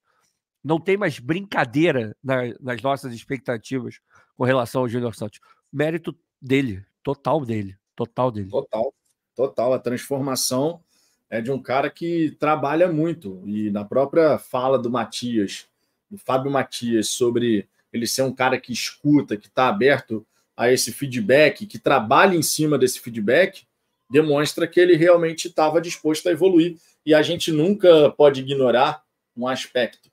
Não tem mais brincadeira na, nas nossas expectativas com relação ao Júnior Santos. Mérito dele, total dele, total dele. Total, total. A transformação é de um cara que trabalha muito. E na própria fala do Matias, do Fábio Matias, sobre ele ser um cara que escuta, que está aberto a esse feedback, que trabalha em cima desse feedback, demonstra que ele realmente estava disposto a evoluir. E a gente nunca pode ignorar um aspecto.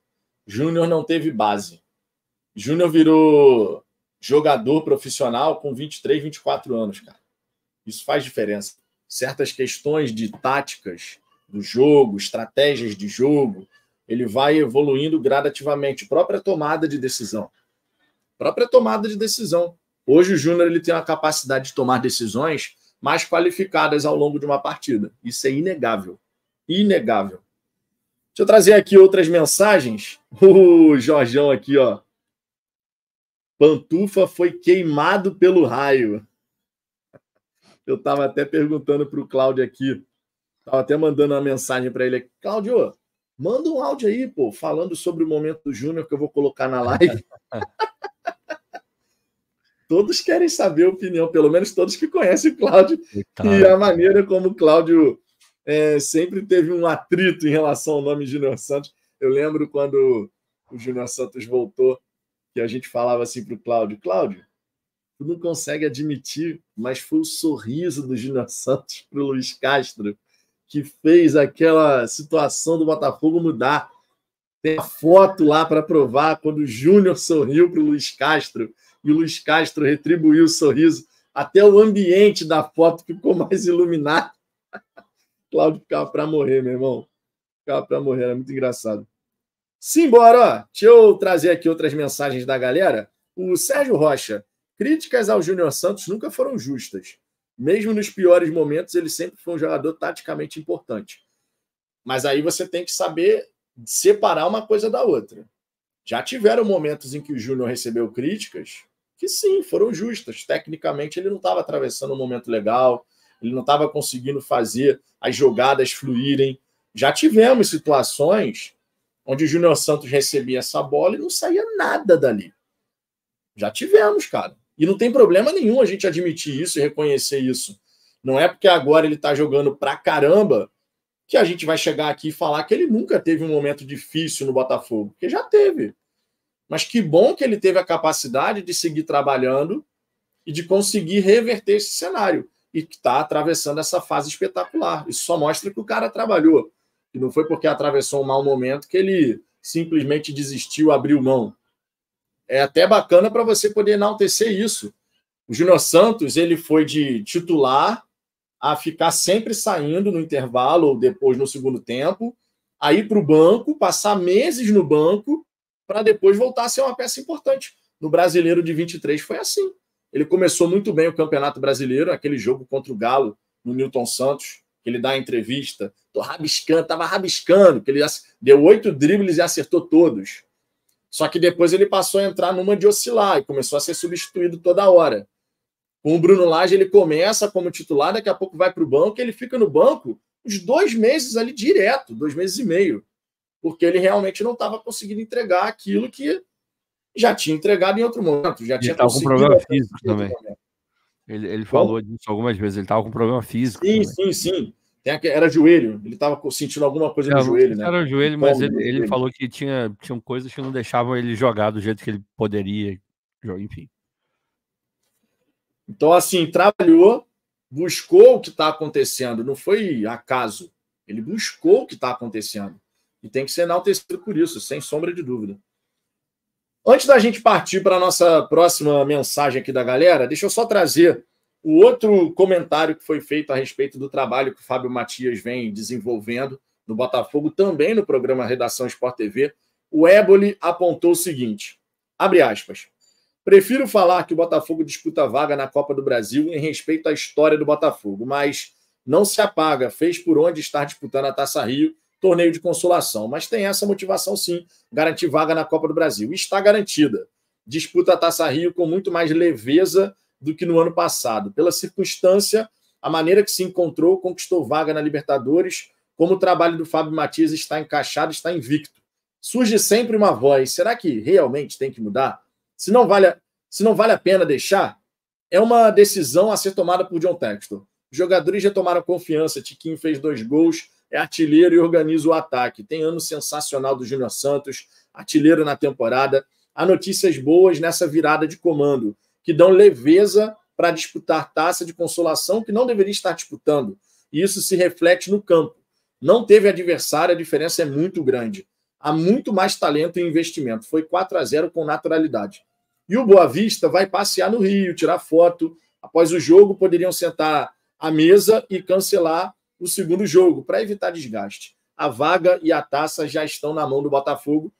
Júnior não teve base. Júnior virou jogador profissional com 23, 24 anos, cara. Isso faz diferença. Certas questões de táticas do jogo, estratégias de jogo, ele vai evoluindo gradativamente. Própria tomada de decisão própria tomada de decisão. Hoje o Júnior ele tem a capacidade de tomar decisões mais qualificadas ao longo de uma partida. Isso é inegável. Inegável. Deixa eu trazer aqui outras mensagens. O Jorgão aqui, ó. Pantufa foi queimado pelo raio. Eu estava até perguntando para o Cláudio aqui. Estava até mandando uma mensagem para ele. Cláudio, manda um áudio aí, pô, falando sobre o momento do Júnior que eu vou colocar na live. todos querem saber a opinião, pelo menos todos que conhecem o Cláudio e a maneira como o Cláudio é, sempre teve um atrito em relação ao nome Júnior Santos. Eu lembro quando o Júnior Santos voltou, que a gente falava assim para o Cláudio: Cláudio, tu não consegue admitir, mas foi o sorriso do Júnior Santos para o Luiz Castro que fez aquela situação do Botafogo mudar. Tem a foto lá para provar quando o Júnior sorriu para o Luiz Castro e o Luiz Castro retribuiu o sorriso. Até o ambiente da foto ficou mais iluminado. Cláudio ficava para morrer, meu irmão. Ficava para morrer, era muito engraçado. Simbora! Ó. Deixa eu trazer aqui outras mensagens da galera. O Sérgio Rocha. Críticas ao Júnior Santos nunca foram justas. Mesmo nos piores momentos, ele sempre foi um jogador taticamente importante. Mas aí você tem que saber separar uma coisa da outra. Já tiveram momentos em que o Júnior recebeu críticas que sim, foram justas. Tecnicamente, ele não estava atravessando um momento legal, ele não estava conseguindo fazer as jogadas fluírem. Já tivemos situações onde o Júnior Santos recebia essa bola e não saía nada dali. Já tivemos, cara. E não tem problema nenhum a gente admitir isso e reconhecer isso. Não é porque agora ele está jogando pra caramba que a gente vai chegar aqui e falar que ele nunca teve um momento difícil no Botafogo, porque já teve. Mas que bom que ele teve a capacidade de seguir trabalhando e de conseguir reverter esse cenário e que está atravessando essa fase espetacular. Isso só mostra que o cara trabalhou. E não foi porque atravessou um mau momento que ele simplesmente desistiu, abriu mão. É até bacana para você poder enaltecer isso. O Júnior Santos ele foi de titular a ficar sempre saindo no intervalo ou depois no segundo tempo, aí para o banco, passar meses no banco para depois voltar a ser uma peça importante. No Brasileiro de 23 foi assim. Ele começou muito bem o Campeonato Brasileiro, aquele jogo contra o Galo, no Newton Santos, que ele dá a entrevista, tô rabiscando, tava rabiscando, que ele deu oito dribles e acertou todos. Só que depois ele passou a entrar numa de oscilar e começou a ser substituído toda hora. Com o Bruno Lage, ele começa como titular, daqui a pouco vai para o banco, ele fica no banco uns dois meses ali direto, dois meses e meio porque ele realmente não estava conseguindo entregar aquilo que já tinha entregado em outro momento. Já tinha algum problema físico também. Ele, ele falou disso algumas vezes, ele estava com problema físico. Sim, também. sim, sim. Era joelho, ele estava sentindo alguma coisa era, no joelho, né? Era joelho, mas ele, ele falou que tinha tinha coisas que não deixavam ele jogar do jeito que ele poderia, enfim. Então, assim, trabalhou, buscou o que está acontecendo, não foi acaso. Ele buscou o que está acontecendo. E tem que ser enaltecido por isso, sem sombra de dúvida. Antes da gente partir para a nossa próxima mensagem aqui da galera, deixa eu só trazer o outro comentário que foi feito a respeito do trabalho que o Fábio Matias vem desenvolvendo no Botafogo, também no programa Redação Sport TV. O Éboli apontou o seguinte: abre aspas. Prefiro falar que o Botafogo disputa vaga na Copa do Brasil em respeito à história do Botafogo, mas não se apaga, fez por onde estar disputando a Taça Rio torneio de consolação. Mas tem essa motivação, sim, garantir vaga na Copa do Brasil. está garantida. Disputa a Taça Rio com muito mais leveza do que no ano passado. Pela circunstância, a maneira que se encontrou, conquistou vaga na Libertadores, como o trabalho do Fábio Matias está encaixado, está invicto. Surge sempre uma voz. Será que realmente tem que mudar? Se não vale a, se não vale a pena deixar, é uma decisão a ser tomada por John Textor. Os jogadores já tomaram confiança. Tiquinho fez dois gols, é artilheiro e organiza o ataque. Tem ano sensacional do Júnior Santos, artilheiro na temporada. Há notícias boas nessa virada de comando, que dão leveza para disputar taça de consolação que não deveria estar disputando. E isso se reflete no campo. Não teve adversário, a diferença é muito grande. Há muito mais talento e investimento. Foi 4 a 0 com naturalidade. E o Boa Vista vai passear no Rio, tirar foto. Após o jogo, poderiam sentar à mesa e cancelar o segundo jogo, para evitar desgaste. A vaga e a taça já estão na mão do Botafogo.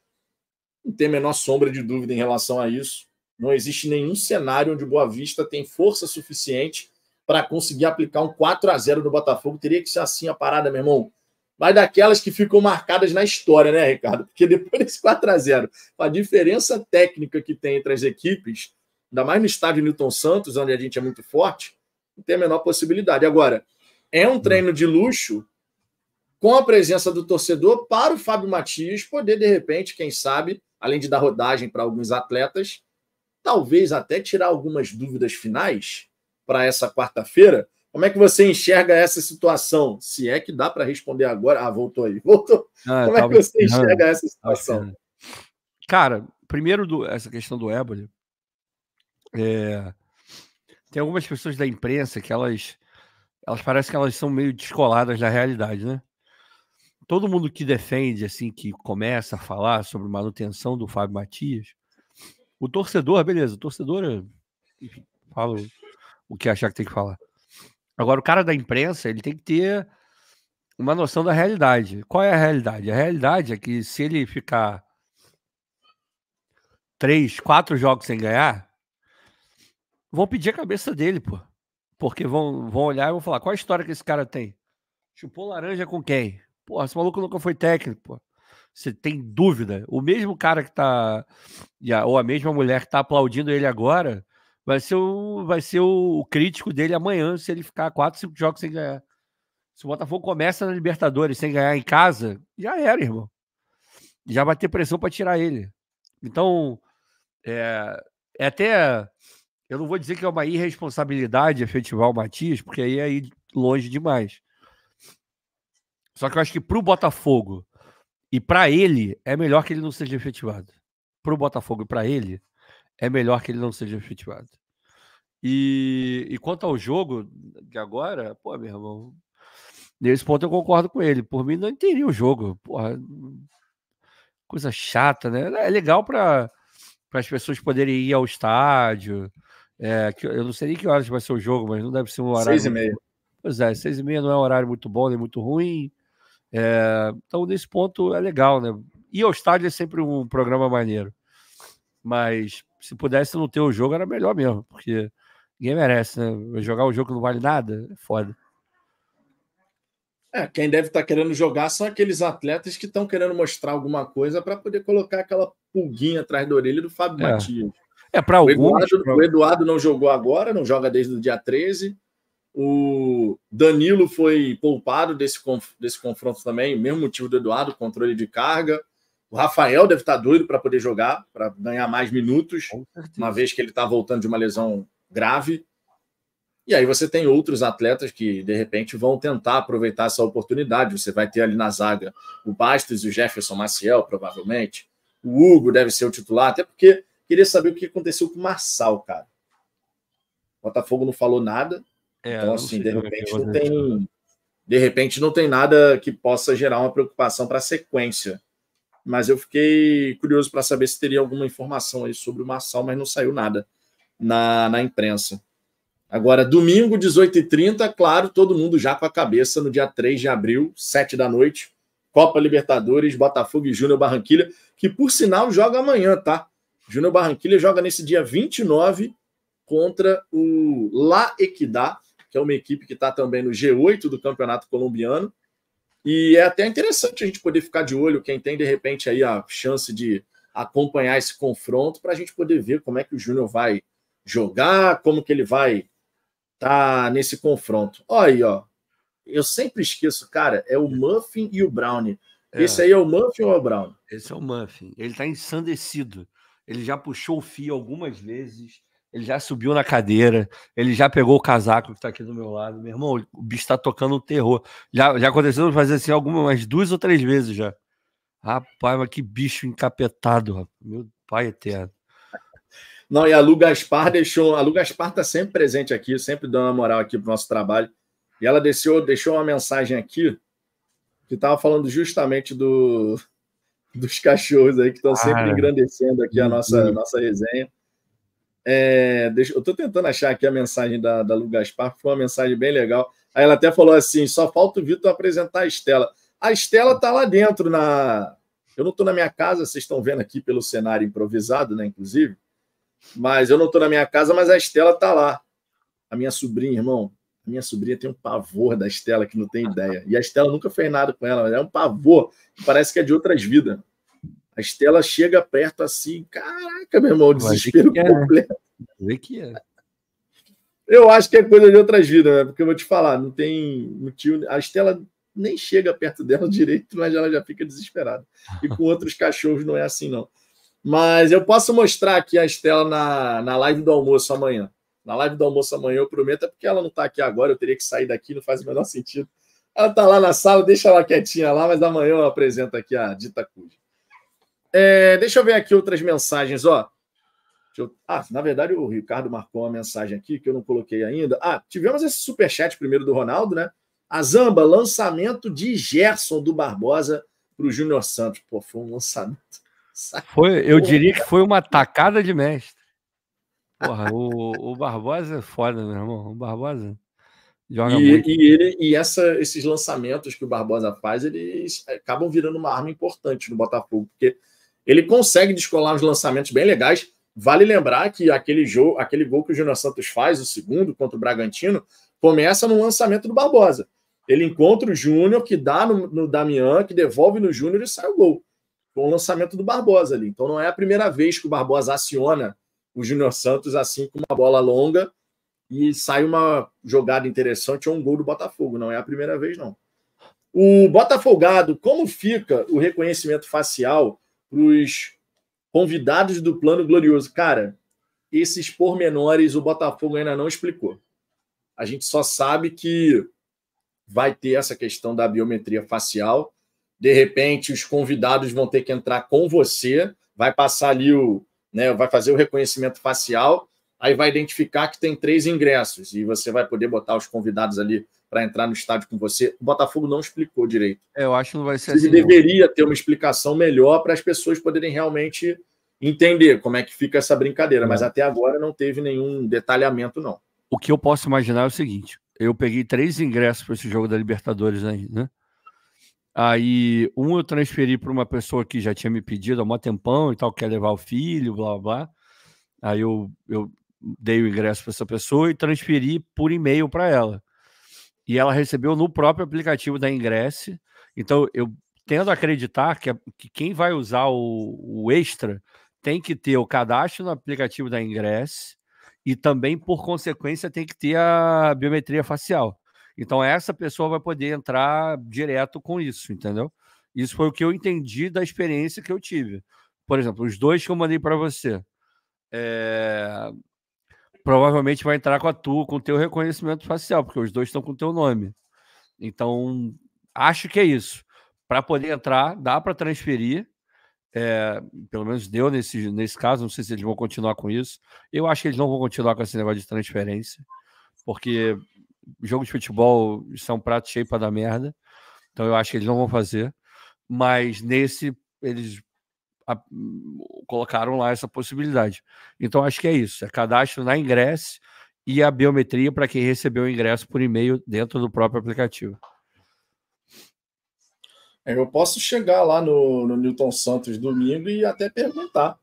Não tem a menor sombra de dúvida em relação a isso. Não existe nenhum cenário onde o Boa Vista tem força suficiente para conseguir aplicar um 4 a 0 no Botafogo. Teria que ser assim a parada, meu irmão. mas daquelas que ficam marcadas na história, né, Ricardo? Porque depois desse 4 a 0 a diferença técnica que tem entre as equipes, ainda mais no estádio Newton Santos, onde a gente é muito forte, não tem a menor possibilidade. Agora, é um treino de luxo com a presença do torcedor para o Fábio Matias poder, de repente, quem sabe, além de dar rodagem para alguns atletas, talvez até tirar algumas dúvidas finais para essa quarta-feira. Como é que você enxerga essa situação? Se é que dá para responder agora. Ah, voltou aí. Voltou. Ah, Como é que você enxerga essa situação? Cara, primeiro do, essa questão do ébola. É, tem algumas pessoas da imprensa que elas elas parecem que elas são meio descoladas da realidade, né? Todo mundo que defende, assim, que começa a falar sobre manutenção do Fábio Matias, o torcedor, beleza, o torcedor fala o que achar que tem que falar. Agora, o cara da imprensa, ele tem que ter uma noção da realidade. Qual é a realidade? A realidade é que se ele ficar três, quatro jogos sem ganhar, vão pedir a cabeça dele, pô. Porque vão, vão olhar e vão falar: qual a história que esse cara tem? Chupou laranja com quem? pô esse maluco nunca foi técnico, pô. Você tem dúvida? O mesmo cara que tá. Ou a mesma mulher que tá aplaudindo ele agora vai ser o, vai ser o crítico dele amanhã se ele ficar 4, 5 jogos sem ganhar. Se o Botafogo começa na Libertadores sem ganhar em casa, já era, irmão. Já vai ter pressão para tirar ele. Então, é, é até eu não vou dizer que é uma irresponsabilidade efetivar o Matias, porque aí é ir longe demais. Só que eu acho que para o Botafogo e para ele, é melhor que ele não seja efetivado. Para o Botafogo e para ele, é melhor que ele não seja efetivado. E, e, quanto ao jogo de agora, pô, meu irmão, nesse ponto eu concordo com ele. Por mim, não teria o jogo. Porra, coisa chata, né? É legal para as pessoas poderem ir ao estádio, é, eu não sei nem que horas vai ser o jogo, mas não deve ser um horário. Seis e meia. Muito... Pois é, seis e meia não é um horário muito bom, nem muito ruim. É... então, nesse ponto, é legal, né? Ir ao estádio é sempre um programa maneiro. Mas se pudesse não ter o jogo, era melhor mesmo, porque ninguém merece, né? Jogar um jogo que não vale nada é foda. É, quem deve estar tá querendo jogar são aqueles atletas que estão querendo mostrar alguma coisa para poder colocar aquela pulguinha atrás da orelha do Fábio é. Matias. É para alguns. Eduardo, pra... O Eduardo não jogou agora, não joga desde o dia 13. O Danilo foi poupado desse, conf... desse confronto também, mesmo motivo do Eduardo, controle de carga. O Rafael deve estar doido para poder jogar, para ganhar mais minutos, uma vez que ele está voltando de uma lesão grave. E aí você tem outros atletas que, de repente, vão tentar aproveitar essa oportunidade. Você vai ter ali na zaga o Bastos e o Jefferson Maciel, provavelmente. O Hugo deve ser o titular, até porque Queria saber o que aconteceu com o Marçal, cara. O Botafogo não falou nada. É, então, assim, de é repente não tem. De repente não tem nada que possa gerar uma preocupação para a sequência. Mas eu fiquei curioso para saber se teria alguma informação aí sobre o Marçal, mas não saiu nada na, na imprensa. Agora, domingo, 18h30, claro, todo mundo já com a cabeça no dia 3 de abril, 7 da noite. Copa Libertadores, Botafogo e Júnior Barranquilha, que por sinal joga amanhã, tá? Júnior Barranquilla joga nesse dia 29 contra o La Equidad, que é uma equipe que está também no G8 do Campeonato Colombiano. E é até interessante a gente poder ficar de olho, quem tem de repente aí a chance de acompanhar esse confronto, para a gente poder ver como é que o Júnior vai jogar, como que ele vai estar tá nesse confronto. Olha aí, ó. Eu sempre esqueço, cara, é o Muffin e o Brownie. É. Esse aí é o Muffin ou é o Brownie? Esse é o Muffin. Ele está ensandecido ele já puxou o fio algumas vezes, ele já subiu na cadeira, ele já pegou o casaco que está aqui do meu lado. Meu irmão, o bicho está tocando um terror. Já, já aconteceu fazer assim algumas duas ou três vezes já. Rapaz, mas que bicho encapetado, rapaz. meu pai eterno. Não, e a Lu Gaspar deixou. A Lu Gaspar está sempre presente aqui, sempre dando a moral aqui para nosso trabalho. E ela deixou, deixou uma mensagem aqui que estava falando justamente do, dos cachorros aí que estão ah, sempre engrandecendo aqui a nossa, uhum. nossa resenha. É, deixa, eu estou tentando achar aqui a mensagem da, da Lu Gaspar, foi uma mensagem bem legal. Aí ela até falou assim: só falta o Vitor apresentar a Estela. A Estela está lá dentro na. Eu não estou na minha casa, vocês estão vendo aqui pelo cenário improvisado, né? Inclusive, mas eu não estou na minha casa, mas a Estela está lá. A minha sobrinha, irmão, minha sobrinha tem um pavor da Estela que não tem ideia. E a Estela nunca fez nada com ela, mas é um pavor. Parece que é de outras vidas. A Estela chega perto assim, caraca, meu irmão, desespero é, né? completo. Vê que é. Eu acho que é coisa de outras vidas, né? porque eu vou te falar, não tem motivo. A Estela nem chega perto dela direito, mas ela já fica desesperada. E com outros cachorros não é assim, não. Mas eu posso mostrar aqui a Estela na, na live do almoço amanhã. Na live do almoço amanhã eu prometo, é porque ela não está aqui agora, eu teria que sair daqui, não faz o menor sentido. Ela está lá na sala, deixa ela quietinha lá, mas amanhã eu apresento aqui a dita cuja. É, deixa eu ver aqui outras mensagens, ó. Eu... Ah, na verdade o Ricardo marcou uma mensagem aqui que eu não coloquei ainda. Ah, tivemos esse superchat primeiro do Ronaldo, né? A Zamba, lançamento de Gerson do Barbosa para o Júnior Santos. Pô, foi um lançamento. Foi, eu diria que foi uma tacada de mestre. Porra, o, o Barbosa é foda, meu irmão. O Barbosa joga e, muito. E, ele, e essa, esses lançamentos que o Barbosa faz, eles eh, acabam virando uma arma importante no Botafogo, porque ele consegue descolar uns lançamentos bem legais. Vale lembrar que aquele jogo, aquele gol que o Júnior Santos faz, o segundo contra o Bragantino, começa no lançamento do Barbosa. Ele encontra o Júnior, que dá no, no Damian, que devolve no Júnior e sai o gol. Com o lançamento do Barbosa ali. Então não é a primeira vez que o Barbosa aciona o Júnior Santos, assim com uma bola longa e sai uma jogada interessante ou um gol do Botafogo. Não é a primeira vez, não. O Botafogado, como fica o reconhecimento facial para os convidados do Plano Glorioso? Cara, esses pormenores o Botafogo ainda não explicou. A gente só sabe que vai ter essa questão da biometria facial. De repente, os convidados vão ter que entrar com você, vai passar ali o, né? Vai fazer o reconhecimento facial, aí vai identificar que tem três ingressos e você vai poder botar os convidados ali para entrar no estádio com você. O Botafogo não explicou direito. É, eu acho que não vai ser Ele assim. deveria não. ter uma explicação melhor para as pessoas poderem realmente entender como é que fica essa brincadeira, mas é. até agora não teve nenhum detalhamento não. O que eu posso imaginar é o seguinte: eu peguei três ingressos para esse jogo da Libertadores aí, né? Aí, um eu transferi para uma pessoa que já tinha me pedido há um tempão e tal, quer levar o filho, blá blá. Aí eu, eu dei o ingresso para essa pessoa e transferi por e-mail para ela. E ela recebeu no próprio aplicativo da Ingress. Então, eu tendo a acreditar que, que quem vai usar o, o extra tem que ter o cadastro no aplicativo da Ingress e também, por consequência, tem que ter a biometria facial. Então, essa pessoa vai poder entrar direto com isso, entendeu? Isso foi o que eu entendi da experiência que eu tive. Por exemplo, os dois que eu mandei para você. É... Provavelmente vai entrar com a tua, com o teu reconhecimento facial, porque os dois estão com o teu nome. Então, acho que é isso. Para poder entrar, dá para transferir. É, pelo menos deu nesse, nesse caso, não sei se eles vão continuar com isso. Eu acho que eles não vão continuar com esse negócio de transferência, porque jogo de futebol são prato cheio para dar merda. Então eu acho que eles não vão fazer. Mas nesse, eles a, colocaram lá essa possibilidade. Então acho que é isso: é cadastro na Ingress e a biometria para quem recebeu o ingresso por e-mail dentro do próprio aplicativo. Eu posso chegar lá no, no Newton Santos domingo e até perguntar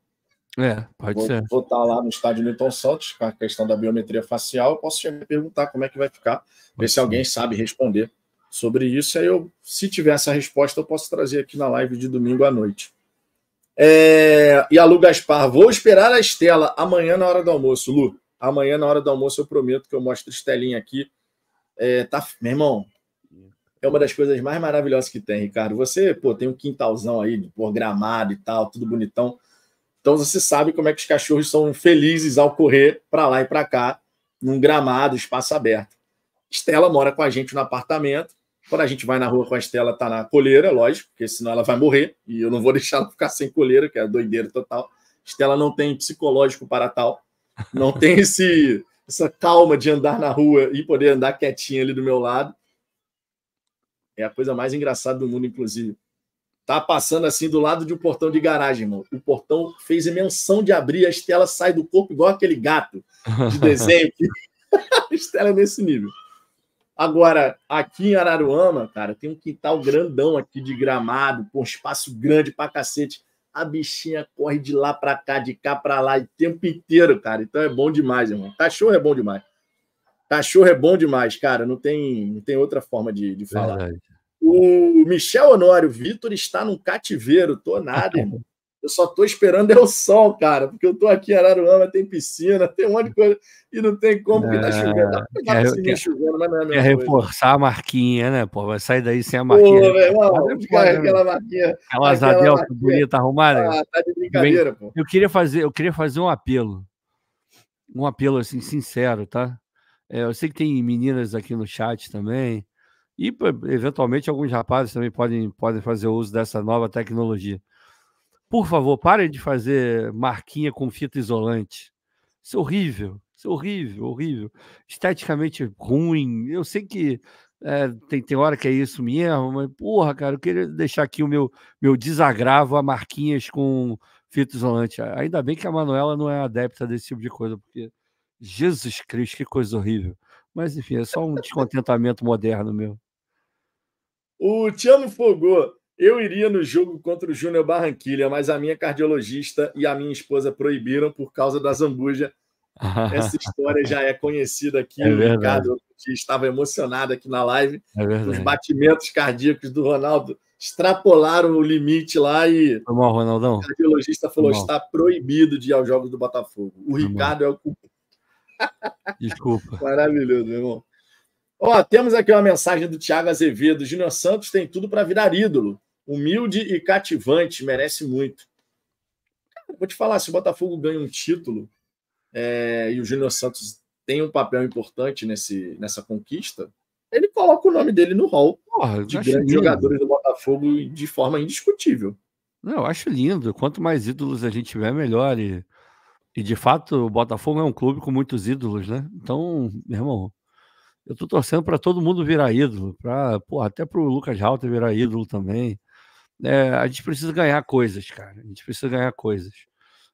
é, pode vou, ser. Vou estar lá no estádio Newton Santos, com a questão da biometria facial, eu posso chegar e perguntar como é que vai ficar, ver se alguém sabe responder sobre isso. Aí eu, se tiver essa resposta, eu posso trazer aqui na live de domingo à noite. É... E a Lu Gaspar, vou esperar a Estela amanhã na hora do almoço. Lu, amanhã na hora do almoço eu prometo que eu mostro a Estelinha aqui. É, tá, meu irmão, é uma das coisas mais maravilhosas que tem, Ricardo. Você, pô, tem um quintalzão aí, pô, gramado e tal, tudo bonitão. Então você sabe como é que os cachorros são felizes ao correr para lá e para cá, num gramado, espaço aberto. Estela mora com a gente no apartamento. Quando a gente vai na rua com a Estela, tá na coleira, lógico, porque senão ela vai morrer e eu não vou deixar ela ficar sem coleira, que é doideira total. Estela não tem psicológico para tal, não tem esse essa calma de andar na rua e poder andar quietinha ali do meu lado. É a coisa mais engraçada do mundo, inclusive. Tá passando assim do lado de um portão de garagem, irmão. O portão fez menção de abrir, a Estela sai do corpo igual aquele gato de desenho. a Estela é nesse nível. Agora, aqui em Araruama, cara, tem um quintal grandão aqui de gramado, com um espaço grande pra cacete. A bichinha corre de lá pra cá, de cá pra lá, o tempo inteiro, cara. Então é bom demais, irmão. Cachorro é bom demais. Cachorro é bom demais, cara. Não tem, não tem outra forma de, de falar. Verdade. O Michel Honório Vitor está num cativeiro. Tô nada, irmão. Eu só tô esperando é o sol, cara, porque eu tô aqui em Araruama, tem piscina, tem um monte de coisa e não tem como, que tá ah, chovendo. Dá pra pegar quer, chovendo, mas não é Quer reforçar a marquinha, né, pô? Vai sair daí sem a marquinha. Pô, velho, é vamos ficar né, aquela marquinha. Aquela Zadel bonita, arrumada. Ah, tá de brincadeira, pô. Eu queria, fazer, eu queria fazer um apelo. Um apelo, assim, sincero, tá? É, eu sei que tem meninas aqui no chat também, e, eventualmente, alguns rapazes também podem, podem fazer uso dessa nova tecnologia. Por favor, parem de fazer marquinha com fita isolante. Isso é horrível. Isso é horrível, horrível. Esteticamente ruim. Eu sei que é, tem, tem hora que é isso mesmo, mas, porra, cara, eu queria deixar aqui o meu, meu desagravo a marquinhas com fita isolante. Ainda bem que a Manuela não é adepta desse tipo de coisa, porque Jesus Cristo, que coisa horrível. Mas, enfim, é só um descontentamento moderno meu. O Tiamo Fogô, eu iria no jogo contra o Júnior Barranquilha, mas a minha cardiologista e a minha esposa proibiram por causa da zambuja. Essa história já é conhecida aqui. É o Ricardo estava emocionado aqui na live. É Os batimentos cardíacos do Ronaldo extrapolaram o limite lá e Foi mal, Ronaldão. o cardiologista falou: está proibido de ir aos Jogos do Botafogo. O Ricardo é o culpado. Desculpa. Maravilhoso, meu irmão. Ó, temos aqui uma mensagem do Thiago Azevedo. Júnior Santos tem tudo para virar ídolo. Humilde e cativante, merece muito. Vou te falar, se o Botafogo ganha um título é, e o Júnior Santos tem um papel importante nesse, nessa conquista, ele coloca o nome dele no hall Porra, de grandes lindo. jogadores do Botafogo de forma indiscutível. Não, eu acho lindo. Quanto mais ídolos a gente tiver, melhor. E, e de fato, o Botafogo é um clube com muitos ídolos, né? Então, meu irmão, eu tô torcendo para todo mundo virar ídolo, pra, porra, até para o Lucas Halter virar ídolo também. É, a gente precisa ganhar coisas, cara. A gente precisa ganhar coisas.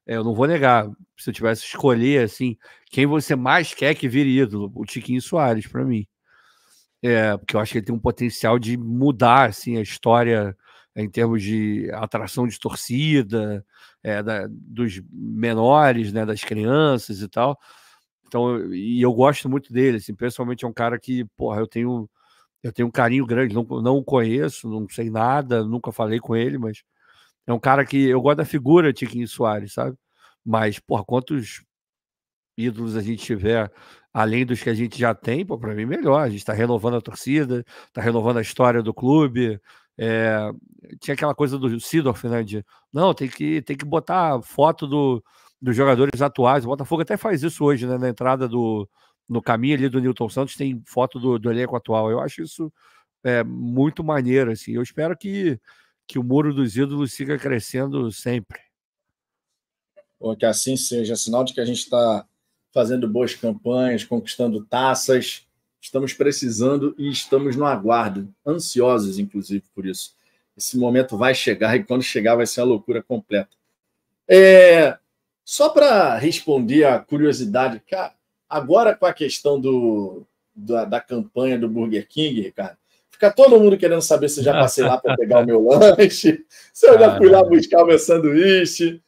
É, eu não vou negar, se eu tivesse que escolher, assim, quem você mais quer que vire ídolo, o Tiquinho Soares, para mim. É, porque eu acho que ele tem um potencial de mudar, assim, a história em termos de atração de torcida, é, da, dos menores, né, das crianças e tal. Então, e eu gosto muito dele, assim, pessoalmente é um cara que, porra, eu tenho eu tenho um carinho grande, não, não o conheço, não sei nada, nunca falei com ele, mas é um cara que eu gosto da figura Tiquinho Soares, sabe? Mas, porra, quantos ídolos a gente tiver, além dos que a gente já tem, pô, para mim melhor. A gente tá renovando a torcida, tá renovando a história do clube. É... tinha aquela coisa do Sidorf, né? não, tem que, tem que botar foto do, dos jogadores atuais. O Botafogo até faz isso hoje, né? Na entrada do. No caminho ali do Newton Santos tem foto do, do elenco atual. Eu acho isso é, muito maneiro, assim. Eu espero que, que o Muro dos Ídolos siga crescendo sempre. bom que assim seja. É sinal de que a gente está fazendo boas campanhas, conquistando taças. Estamos precisando e estamos no aguardo, ansiosos, inclusive, por isso. Esse momento vai chegar e quando chegar vai ser uma loucura completa. É, só para responder a curiosidade, cara, agora com a questão do, da, da, campanha do Burger King, Ricardo, fica todo mundo querendo saber se eu já passei lá para pegar o meu lanche, se eu já fui lá buscar meu sanduíche.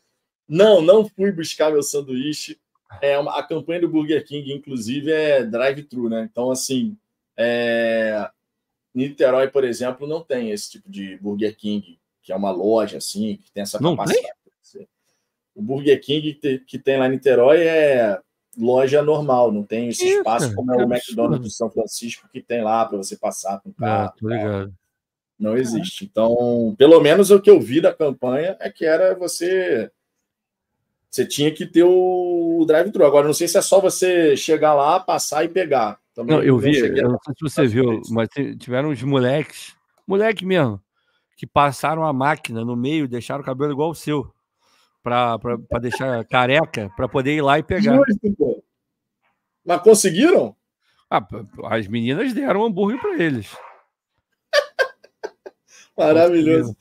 Não, não fui buscar meu sanduíche. É uma, a campanha do Burger King, inclusive, é drive-thru, né? Então, assim, é, Niterói, por exemplo, não tem esse tipo de Burger King, que é uma loja, assim, que tem essa não capacidade. Tem? O Burger King que tem lá em Niterói é loja normal, não tem esse Isso, espaço como é o McDonald's de São Francisco que tem lá para você passar com o ah, carro. Ah, não existe. Então, pelo menos o que eu vi da campanha é que era você. Você tinha que ter o drive-thru. Agora, não sei se é só você chegar lá, passar e pegar. Também não, eu vi, eu não sei se você viu, mas tiveram uns moleques, moleque mesmo, que passaram a máquina no meio, deixaram o cabelo igual o seu para deixar careca, para poder ir lá e pegar. Assim, Mas conseguiram? Ah, as meninas deram um hambúrguer para eles. Maravilhoso.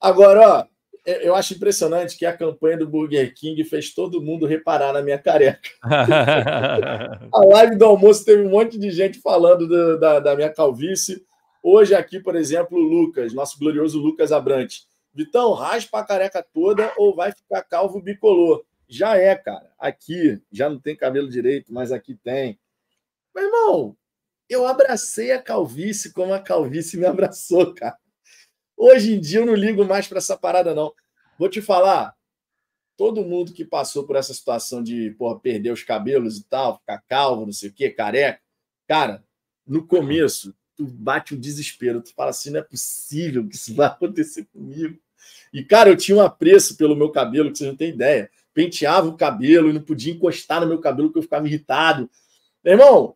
Agora, ó, é, eu acho impressionante que a campanha do Burger King fez todo mundo reparar na minha careca. a live do almoço teve um monte de gente falando do, da, da minha calvície. Hoje, aqui, por exemplo, o Lucas, nosso glorioso Lucas Abrante. Vitão, raspa a careca toda ou vai ficar calvo bicolor. Já é, cara. Aqui já não tem cabelo direito, mas aqui tem. Meu irmão, eu abracei a calvície como a calvície me abraçou, cara. Hoje em dia eu não ligo mais para essa parada, não. Vou te falar, todo mundo que passou por essa situação de porra, perder os cabelos e tal, ficar calvo, não sei o quê, careca, cara, no começo tu bate o desespero, tu fala assim, não é possível que isso vai acontecer comigo. E, cara, eu tinha um apreço pelo meu cabelo, que vocês não têm ideia. Penteava o cabelo e não podia encostar no meu cabelo porque eu ficava irritado. Meu irmão,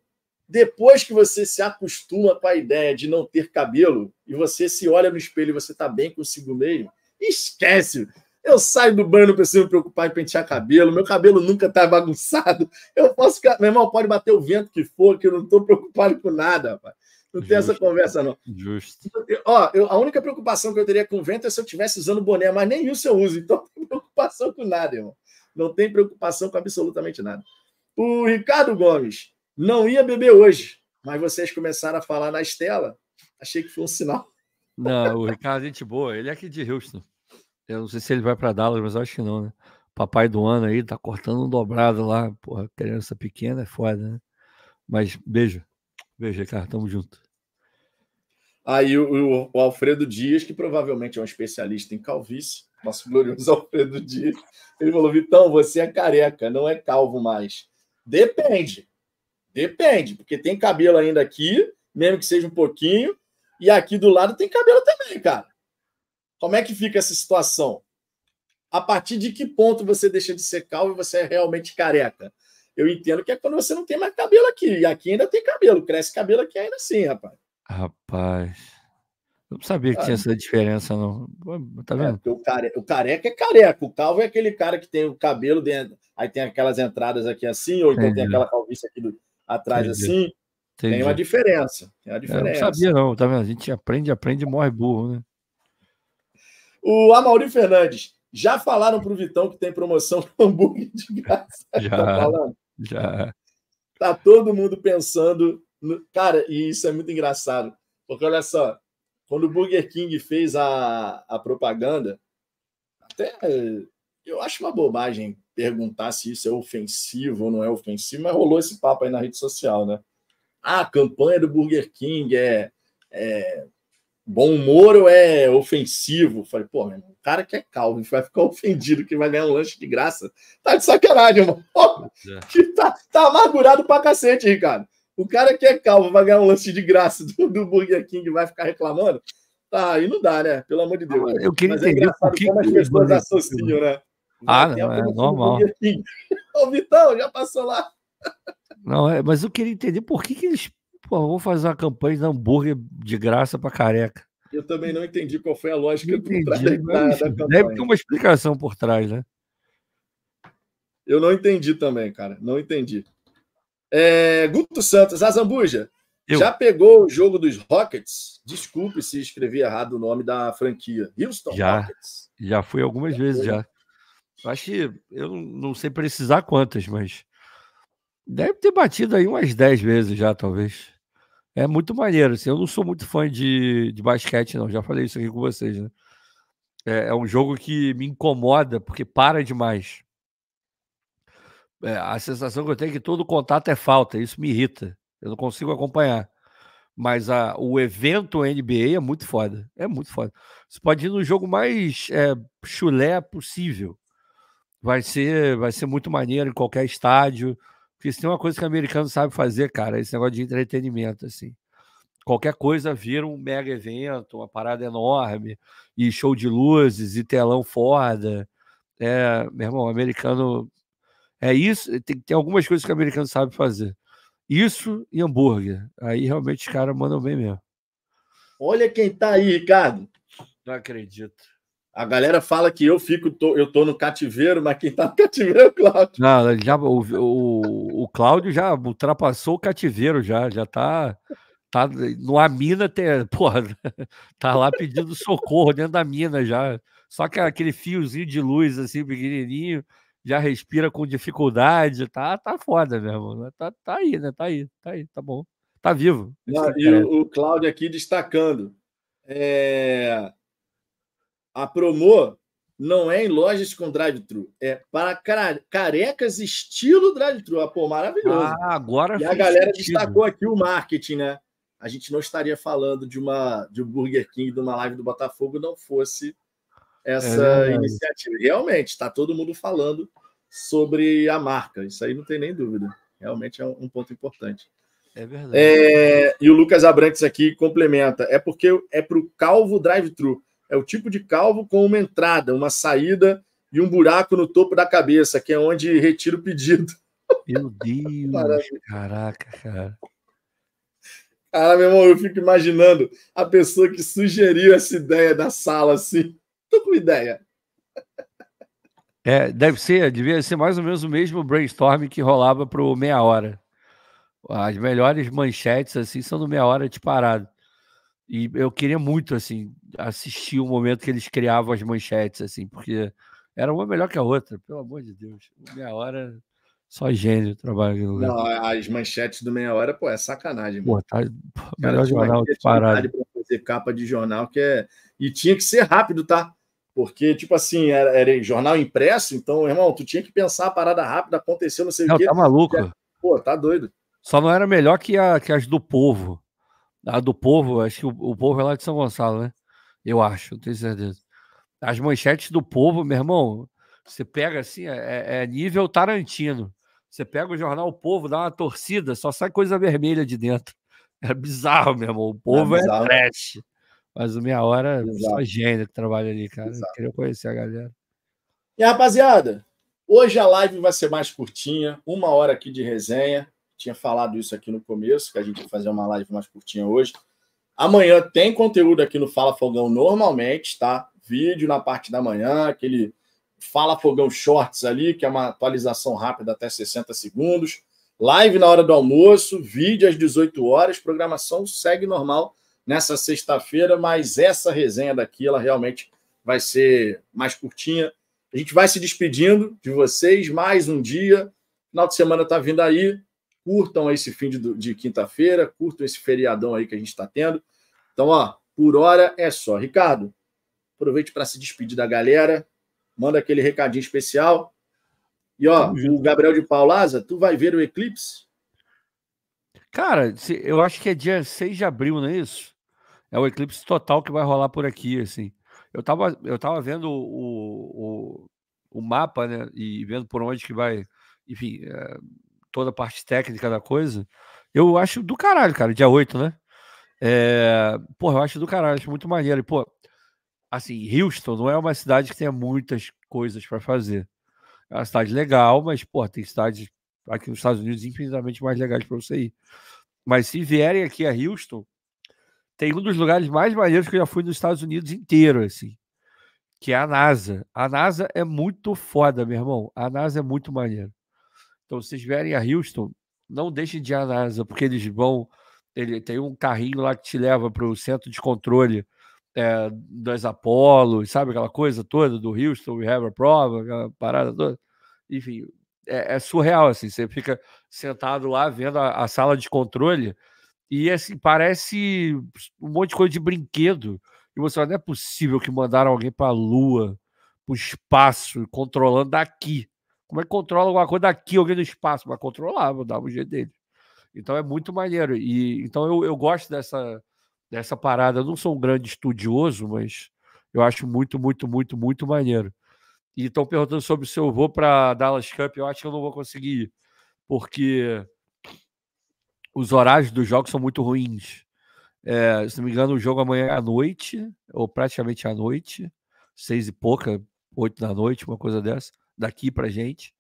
depois que você se acostuma com a ideia de não ter cabelo e você se olha no espelho e você tá bem consigo mesmo, esquece. Eu saio do banho, não preciso me preocupar em pentear cabelo, meu cabelo nunca tá bagunçado. Eu posso ficar, meu irmão, pode bater o vento que for, que eu não tô preocupado com nada, rapaz. Não Justo. tem essa conversa, não. Justo. Ó, eu, a única preocupação que eu teria com o vento é se eu estivesse usando boné, mas nem isso eu uso. Então, não tem preocupação com nada, irmão. Não tem preocupação com absolutamente nada. O Ricardo Gomes não ia beber hoje, mas vocês começaram a falar na Estela. Achei que foi um sinal. Não, o Ricardo é gente boa. Ele é aqui de Houston. Eu não sei se ele vai para Dallas, mas acho que não, né? Papai do ano aí tá cortando um dobrado lá. Porra, criança pequena é foda, né? Mas beijo. Beijo, cara, Tamo junto. Aí o, o, Alfredo Dias, que provavelmente é um especialista em calvície, nosso glorioso Alfredo Dias, ele falou: Vitão, você é careca, não é calvo mais. Depende. Depende, porque tem cabelo ainda aqui, mesmo que seja um pouquinho, e aqui do lado tem cabelo também, cara. Como é que fica essa situação? A partir de que ponto você deixa de ser calvo e você é realmente careca? Eu entendo que é quando você não tem mais cabelo aqui. E aqui ainda tem cabelo. Cresce cabelo aqui ainda sim, rapaz. Rapaz. Eu não sabia que ah, tinha essa diferença, não. Tá é, vendo? É, o, care... o careca é careca. O calvo é aquele cara que tem o cabelo dentro. Aí tem aquelas entradas aqui assim, ou então tem aquela calvície aqui do... atrás Entendi. assim. Entendi. Tem uma diferença. Tem uma diferença. É, eu não sabia, não. Tá vendo? A gente aprende, aprende e morre burro, né? O Amaury Fernandes. Já falaram pro Vitão que tem promoção no hambúrguer de graça. Já. Tá falando? Já. Tá todo mundo pensando. No... Cara, e isso é muito engraçado. Porque olha só, quando o Burger King fez a, a propaganda, até eu acho uma bobagem perguntar se isso é ofensivo ou não é ofensivo, mas rolou esse papo aí na rede social, né? Ah, a campanha do Burger King é, é bom humor ou é ofensivo? Falei, pô, o cara que é calmo vai ficar ofendido que vai ganhar um lanche de graça. Tá de sacanagem, irmão. Pô, é. que tá, tá amargurado pra cacete, Ricardo. O cara que é calmo vai ganhar um lanche de graça do, do Burger King e vai ficar reclamando. Tá, aí não dá, né? Pelo amor de Deus. Ah, eu queria Mas é entender é que as pessoas associam, né? ah, não, é normal. Ô, Vitão, já passou lá. Não, é, mas eu queria entender por que, que eles Pô, fazer uma campanha de hambúrguer de graça para careca. Eu também não entendi qual foi a lógica entendi, por trás mas, né? da, da Deve ter uma explicação por trás, né? Eu não entendi também, cara. Não entendi. É, Guto Santos, a Zambuja, eu. já pegou o jogo dos Rockets? Desculpe se escrevi errado o nome da franquia. Houston já, Rockets. Já fui algumas já vezes, foi. já. Acho que eu não sei precisar quantas, mas deve ter batido aí umas 10 vezes já, talvez. É muito maneiro. Assim, eu não sou muito fã de, de basquete, não. Já falei isso aqui com vocês, né? É, é um jogo que me incomoda porque para demais. É, a sensação que eu tenho é que todo contato é falta. Isso me irrita. Eu não consigo acompanhar. Mas a, o evento NBA é muito foda. É muito foda. Você pode ir no jogo mais é, chulé possível. Vai ser, vai ser muito maneiro em qualquer estádio porque se tem uma coisa que o americano sabe fazer, cara, é esse negócio de entretenimento, assim. Qualquer coisa vira um mega evento, uma parada enorme, e show de luzes, e telão foda. É, meu irmão, o americano. É isso, tem, tem algumas coisas que o americano sabe fazer. Isso e hambúrguer. Aí realmente os caras mandam bem mesmo. Olha quem tá aí, Ricardo. Não acredito. A galera fala que eu fico, tô, eu tô no cativeiro, mas quem tá no cativeiro é o Cláudio. Não, já, o, o, o Cláudio já ultrapassou o cativeiro, já, já tá, tá numa mina, até, porra, tá lá pedindo socorro dentro da mina já. Só que aquele fiozinho de luz, assim, pequenininho, já respira com dificuldade, tá, tá foda mesmo. Né? Tá, tá aí, né? Tá aí, tá aí, tá bom. Tá vivo. Não, é e o, o Cláudio aqui destacando. É a promo não é em lojas com drive-thru, é para carecas estilo drive-thru. Ah, pô, maravilhoso. Ah, agora E a galera sentido. destacou aqui o marketing, né? A gente não estaria falando de uma de um Burger King, de uma live do Botafogo, não fosse essa é iniciativa. Realmente, está todo mundo falando sobre a marca. Isso aí não tem nem dúvida. Realmente é um ponto importante. É verdade. É, e o Lucas Abrantes aqui complementa. É porque é para o calvo drive-thru. É o tipo de calvo com uma entrada, uma saída e um buraco no topo da cabeça, que é onde retira o pedido. Meu Deus, Maravilha. caraca, cara. Cara, meu irmão, eu fico imaginando a pessoa que sugeriu essa ideia da sala assim. Tô com ideia. É, deve ser, devia ser mais ou menos o mesmo brainstorming que rolava pro Meia Hora. As melhores manchetes, assim, são do Meia Hora de parado. E eu queria muito, assim, assistir o momento que eles criavam as manchetes, assim, porque era uma melhor que a outra, pelo amor de Deus. Meia hora, só gênio trabalhando. Não, as manchetes do meia hora, pô, é sacanagem. Pô, tá... melhor jornal disparado. fazer capa de jornal que é... E tinha que ser rápido, tá? Porque, tipo assim, era, era jornal impresso, então, irmão, tu tinha que pensar a parada rápida, aconteceu, não sei não, o quê. Tá maluco. Pô, tá doido. Só não era melhor que, a, que as do povo a do povo, acho que o, o povo é lá de São Gonçalo, né? Eu acho, não tenho certeza. As manchetes do povo, meu irmão, você pega assim, é, é, é nível Tarantino. Você pega o jornal O Povo, dá uma torcida, só sai coisa vermelha de dentro. É bizarro, meu irmão. O é povo é, é trash. Mas o Meia Hora é só gênio que trabalha ali, cara. Queria conhecer a galera. E rapaziada, hoje a live vai ser mais curtinha, uma hora aqui de resenha tinha falado isso aqui no começo, que a gente ia fazer uma live mais curtinha hoje. Amanhã tem conteúdo aqui no Fala Fogão normalmente, tá? Vídeo na parte da manhã, aquele Fala Fogão Shorts ali, que é uma atualização rápida até 60 segundos. Live na hora do almoço, vídeo às 18 horas, programação segue normal nessa sexta-feira, mas essa resenha daqui, ela realmente vai ser mais curtinha. A gente vai se despedindo de vocês mais um dia. Final de semana tá vindo aí. Curtam esse fim de, de quinta-feira, curtam esse feriadão aí que a gente está tendo. Então, ó, por hora é só. Ricardo, aproveite para se despedir da galera, manda aquele recadinho especial. E ó, o Gabriel de Paulaza, tu vai ver o eclipse? Cara, eu acho que é dia 6 de abril, não é isso? É o eclipse total que vai rolar por aqui, assim. Eu tava, eu tava vendo o, o, o mapa, né? E vendo por onde que vai. Enfim, é, toda a parte técnica da coisa, eu acho do caralho, cara, dia 8, né? É, porra, eu acho do caralho, acho muito maneiro. E, pô, assim, Houston não é uma cidade que tenha muitas coisas para fazer. É uma cidade legal, mas, pô, tem cidades aqui nos Estados Unidos infinitamente mais legais para você ir. Mas se vierem aqui a Houston, tem um dos lugares mais maneiros que eu já fui nos Estados Unidos inteiro, assim, que é a NASA. A NASA é muito foda, meu irmão. A NASA é muito maneiro. Então, se vocês vierem a Houston, não deixem de ir à NASA, porque eles vão. Ele tem um carrinho lá que te leva para o centro de controle é, das Apolos, sabe aquela coisa toda do Houston, we have a prova, aquela parada toda. Enfim, é, é surreal assim. Você fica sentado lá vendo a, a sala de controle e assim parece um monte de coisa de brinquedo. E você fala, não é possível que mandaram alguém para a Lua, para o espaço, controlando daqui. Como é que controla alguma coisa daqui, alguém do espaço? Mas controlava, dava o jeito dele. Então é muito maneiro. E, então eu, eu gosto dessa, dessa parada. Eu não sou um grande estudioso, mas eu acho muito, muito, muito, muito maneiro. E estão perguntando sobre se eu vou para Dallas Cup. Eu acho que eu não vou conseguir ir, porque os horários dos jogos são muito ruins. É, se não me engano, o jogo amanhã é à noite, ou praticamente à noite, seis e pouca, oito da noite, uma coisa dessa daqui pra gente.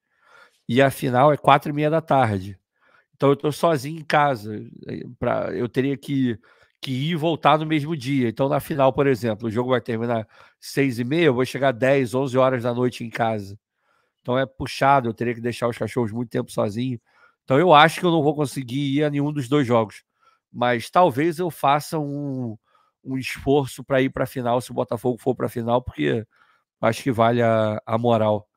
E a final é quatro e meia da tarde. Então eu estou sozinho em casa. É, pra, eu teria que, que ir e voltar no mesmo dia. Então, na final, por exemplo, o jogo vai terminar seis e meia, eu vou chegar 10, 11 horas da noite em casa. Então é puxado, eu teria que deixar os cachorros muito tempo sozinho. Então eu acho que eu não vou conseguir ir a nenhum dos dois jogos. Mas talvez eu faça um, um esforço para ir para a final, se o Botafogo for para a final, porque acho que vale a, a moral.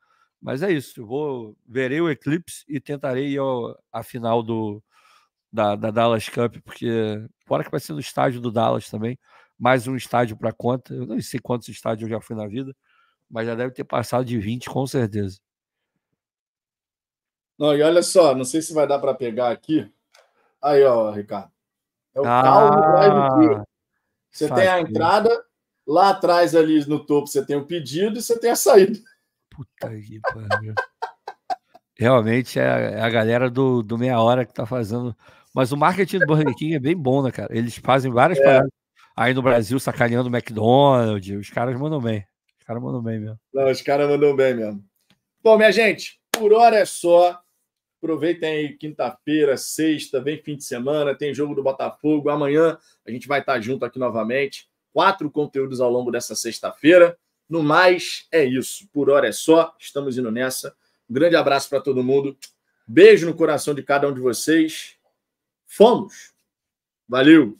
Mas é isso, eu vou verei o eclipse e tentarei ir ao, a final do, da, da, Dallas Cup, porque fora que vai ser no estádio do Dallas também, mais um estádio para conta. Eu não sei quantos estádios eu já fui na vida, mas já deve ter passado de 20 com certeza. Não, e olha só, não sei se vai dar para pegar aqui. Aí, ó, Ricardo. É o ah, Calmo Drive Você tem a entrada, lá atrás ali no topo você tem o pedido e você tem a saída. Puta que pariu. Realmente é, é a galera do, do Meia Hora que tá fazendo. Mas o marketing do Burger King é bem bom, né, cara? Eles fazem várias é. paradas aí no Brasil, sacaneando o McDonald's. Os caras mandam bem. Os caras mandam bem mesmo. Não, os caras mandam bem mesmo. Bom, minha gente, por hora é só. Aproveitem aí quinta-feira, sexta, vem fim de semana, tem jogo do Botafogo. Amanhã a gente vai estar tá junto aqui novamente. Quatro conteúdos ao longo dessa sexta-feira. No mais, é isso. Por hora é só. Estamos indo nessa. Um grande abraço para todo mundo. Beijo no coração de cada um de vocês. Fomos! Valeu!